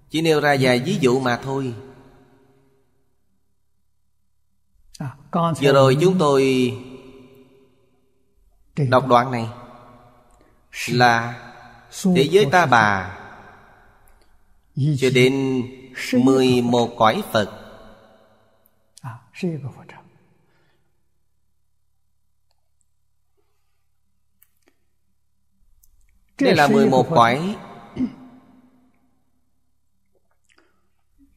Chỉ nêu ra vài ví dụ mà thôi
à, Vừa rồi chúng
tôi đọc đoạn này Là Thế giới ta bà Cho đến 11 cõi Phật
à, Đây là 11 cõi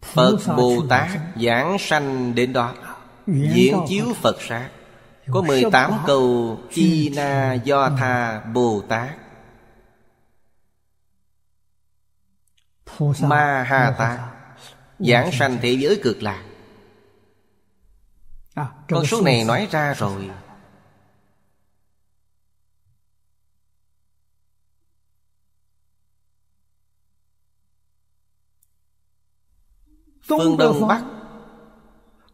Phật Bồ Tát giảng sanh đến đó Diễn chiếu Phật sát Có 18 câu Chi Na Do Tha ừ. Bồ Tát ma Ha Ta, giảng sanh thế giới cực lạc à, con số này nói ra rồi Phương Đông Bắc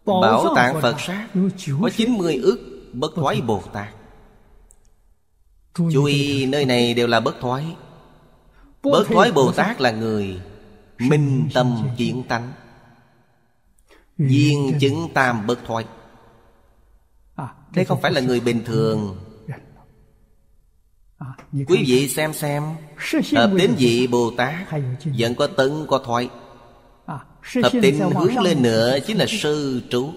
Bảo tạng Phật sát Có 90 ước bất thoái Bồ Tát Chú ý nơi này đều là bất thoái Bất thoái Bồ Tát là người minh tâm kiến tánh viên chứng tam bất thoại
đây không phải là người bình thường Quý vị
xem xem Hợp tín vị Bồ Tát Vẫn có tấn có thoại Hợp tín hướng lên nữa Chính là sư trú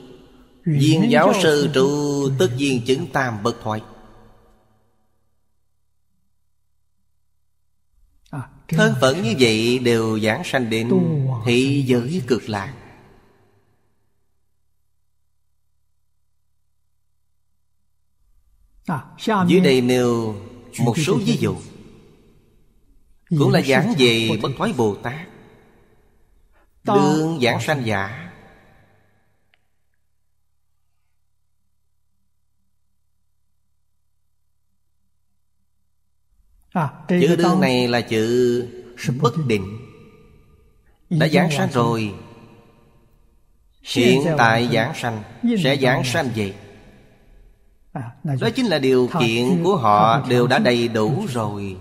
Viên giáo sư trụ
Tất nhiên chứng tam bậc thoại thân phận như vậy đều giảng sanh đến thị giới cực lạc à, dưới đây nêu một số ví dụ cũng là giảng về bất thoái bồ tát đương giảng sanh giả À, chữ đương này là chữ bất định Đã giảng sanh rồi
Hiện tại giảng
sanh Sẽ giảng sanh à, gì Đó chính là điều kiện của họ Đều đã đầy đủ rồi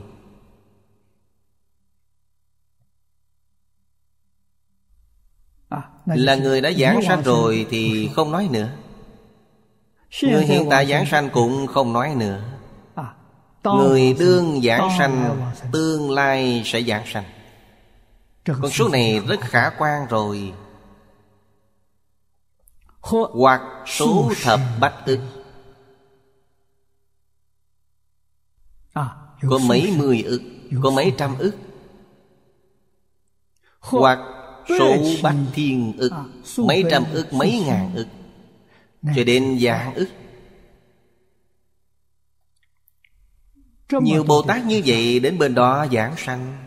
à, Là người đã giảng sanh rồi Thì không nói nữa Người hiện tại giảng sanh cũng không nói nữa
Người đương giảng sanh
Tương lai sẽ giảng sanh Con số này rất khả quan rồi Hoặc số thập bách à, ức Có mấy mười ức Có mấy trăm ức Hoặc số bách thiên ức à, Mấy trăm ức, mấy ngàn ức Cho đến vạn ức Nhiều Bồ Tát như vậy đến bên đó giảng sanh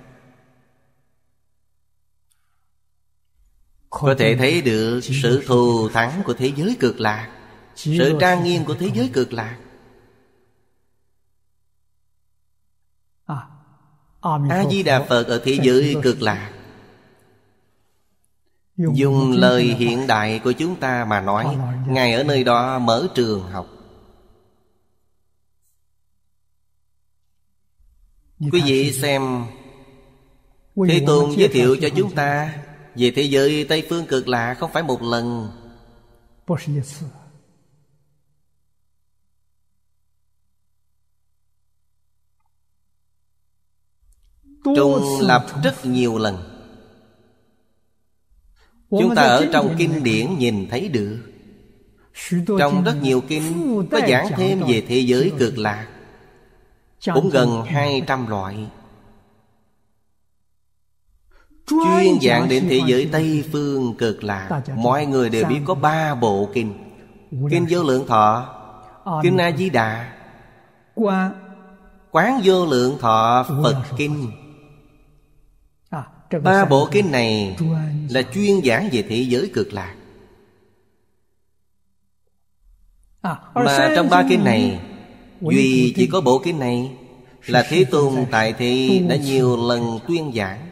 Có thể thấy được sự thù thắng của thế giới cực lạc Sự trang nghiêm của thế giới cực lạc
à, A-di-đà Phật ở thế giới cực
lạc Dùng lời hiện đại của chúng ta mà nói Ngài ở nơi đó mở trường học quý vị xem thế tôn giới thiệu cho chúng ta về thế giới tây phương cực lạ không phải một lần trùng lập rất nhiều lần
Chúng ta ở trong kinh
điển nhìn thấy được Trong rất nhiều kinh Có giảng thêm về thế giới cực lạc cũng gần 200 loại
Chuyên dạng đến thế giới
Tây Phương cực lạc Mọi người đều biết có ba bộ kinh Kinh vô lượng thọ Kinh A-di-đà Quán vô lượng thọ Phật kinh
à, Ba bộ kinh
này là chuyên giảng về thế giới cực lạc à, Mà trong ba kinh này Duy chỉ có bộ kinh này Là Thế Tôn Tại Thị đã nhiều lần tuyên giảng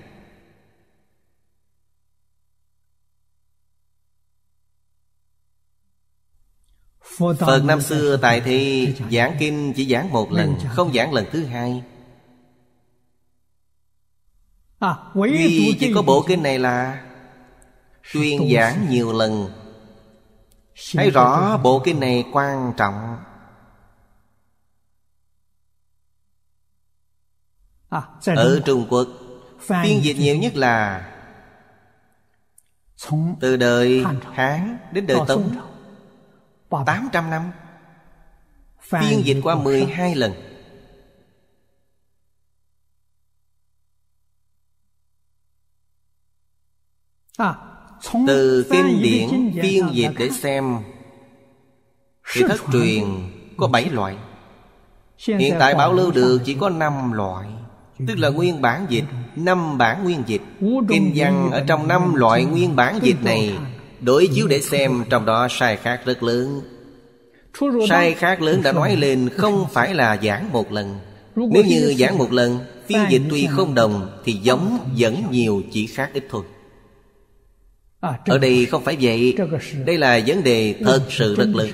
Phật năm xưa
tại thì giảng kinh chỉ giảng một lần Không giảng lần thứ hai à, Duy chỉ có bộ kinh này là Tuyên giảng nhiều lần Thấy rõ bộ kinh này quan trọng
À, ở Trung Quốc
Phiên dịch nhiều nhất là Từ đời Hán đến đời Tống 800 năm Phiên dịch qua 12 lần à, Từ kinh điển phiên dịch để xem Thì thất truyền có 7 loại
Hiện tại bảo lưu được
chỉ có 5 loại Tức là nguyên bản dịch Năm bản nguyên dịch Kinh văn ở trong năm loại nguyên bản dịch này Đối chiếu để xem trong đó sai khác rất lớn
Sai khác lớn đã nói lên
không phải là giảng một lần
Nếu như giảng một
lần Phiên dịch tuy không đồng Thì giống vẫn nhiều chỉ khác ít thôi Ở đây không phải vậy Đây là vấn đề thật sự rất lớn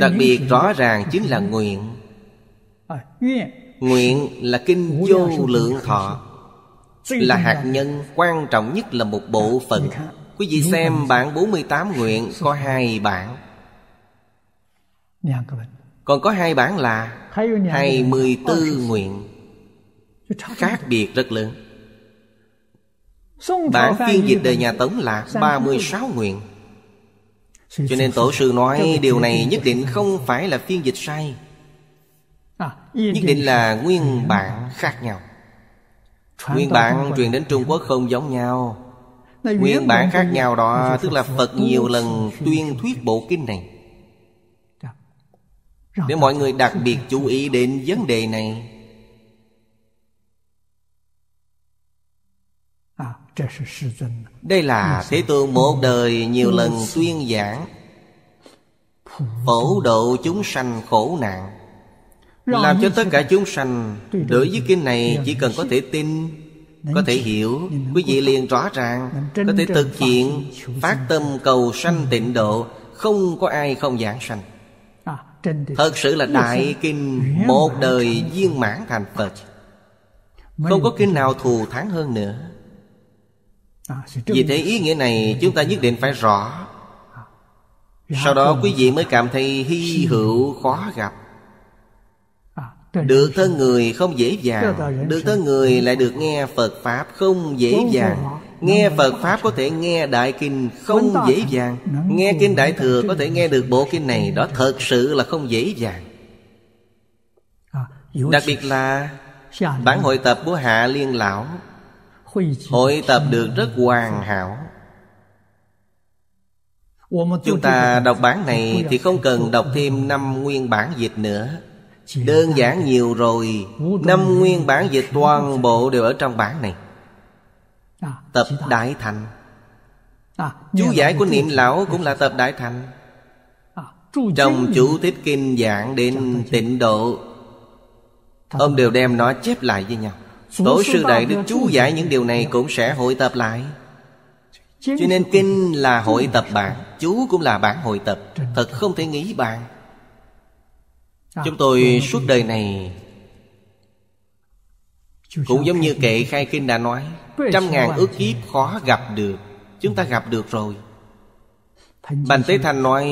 Đặc biệt rõ ràng chính là nguyện À, nguyện là kinh vô dạ, lượng thọ Là hạt nhân quan trọng nhất là một bộ dạ, phận dạ. Quý vị xem bản 48 nguyện có hai bản Còn có hai bản là 24 nguyện Khác biệt rất lớn
Bản phiên dịch đời nhà
Tống là 36 nguyện Cho nên Tổ sư nói điều này nhất định không phải là phiên dịch sai À, nhất định là nguyên bản khác nhau nguyên bản truyền đến trung quốc không giống nhau nguyên bản khác nhau đó tức là phật nhiều lần tuyên thuyết bộ kinh này để dạ. mọi người đặc biệt chú ý đến vấn đề này à, đây là thế tôn một đời nhiều lần tuyên giảng phổ độ chúng sanh khổ nạn làm cho tất cả chúng sanh Đối với kinh này chỉ cần có thể tin Có thể hiểu Quý vị liền rõ ràng Có thể thực hiện Phát tâm cầu sanh ừ. tịnh độ Không có ai không giảng sanh
à, Thật sự là đại
kinh Một đời viên mãn thành Phật Không có kinh nào thù thắng hơn nữa à, Vì thế ý nghĩa này chúng ta nhất định phải rõ à, Sau đó quý vị mới cảm thấy hy hữu khó gặp được thân người không dễ dàng Được thân người lại được nghe Phật Pháp không dễ dàng Nghe Phật Pháp có thể nghe Đại Kinh không dễ dàng Nghe Kinh Đại Thừa có thể nghe được bộ kinh này Đó thật sự là không dễ dàng Đặc biệt là Bản hội tập của Hạ Liên Lão Hội tập được rất hoàn hảo
Chúng ta đọc
bản này Thì không cần đọc thêm năm nguyên bản dịch nữa Đơn giản nhiều rồi Năm nguyên bản dịch toàn bộ đều ở trong bản này à, Tập Đại Thành
à, Chú giải của niệm lão
cũng là tập Đại Thành à, Trong chú thích kinh giảng đến tịnh độ Ông đều đem nó chép lại với nhau Tổ sư Đại Đức chú giải những điều này cũng sẽ hội tập lại Cho nên kinh là hội tập bản Chú cũng là bản hội tập Thật không thể nghĩ bạn À, chúng tôi vâng. suốt đời này Cũng giống như kệ khai kinh đã nói Trăm ngàn ước kiếp khó gặp được Chúng ta gặp được rồi Bành Tế Thành nói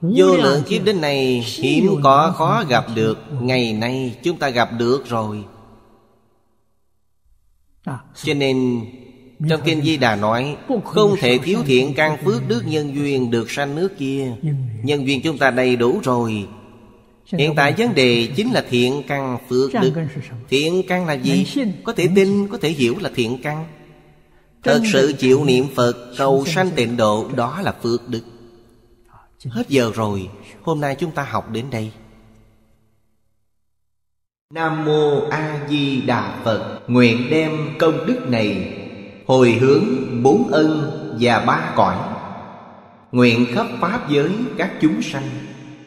Vô lượng kiếp đến này Hiếm có khó gặp được Ngày nay chúng ta gặp được rồi à, Cho nên Trong Kinh Di Đà nói Không thể thiếu thiện căn phước đức nhân duyên Được sanh nước kia Nhân duyên chúng ta đầy đủ rồi Hiện tại vấn đề chính là thiện căn phước đức Thiện căn là gì? Có thể tin, có thể hiểu là thiện căn
Thật sự chịu niệm Phật
cầu sanh tịnh độ Đó là phước đức à, Hết giờ rồi Hôm nay chúng ta học đến đây Nam Mô A Di Đà Phật Nguyện đem công đức này Hồi hướng bốn ân và ba cõi Nguyện khắp Pháp giới các chúng sanh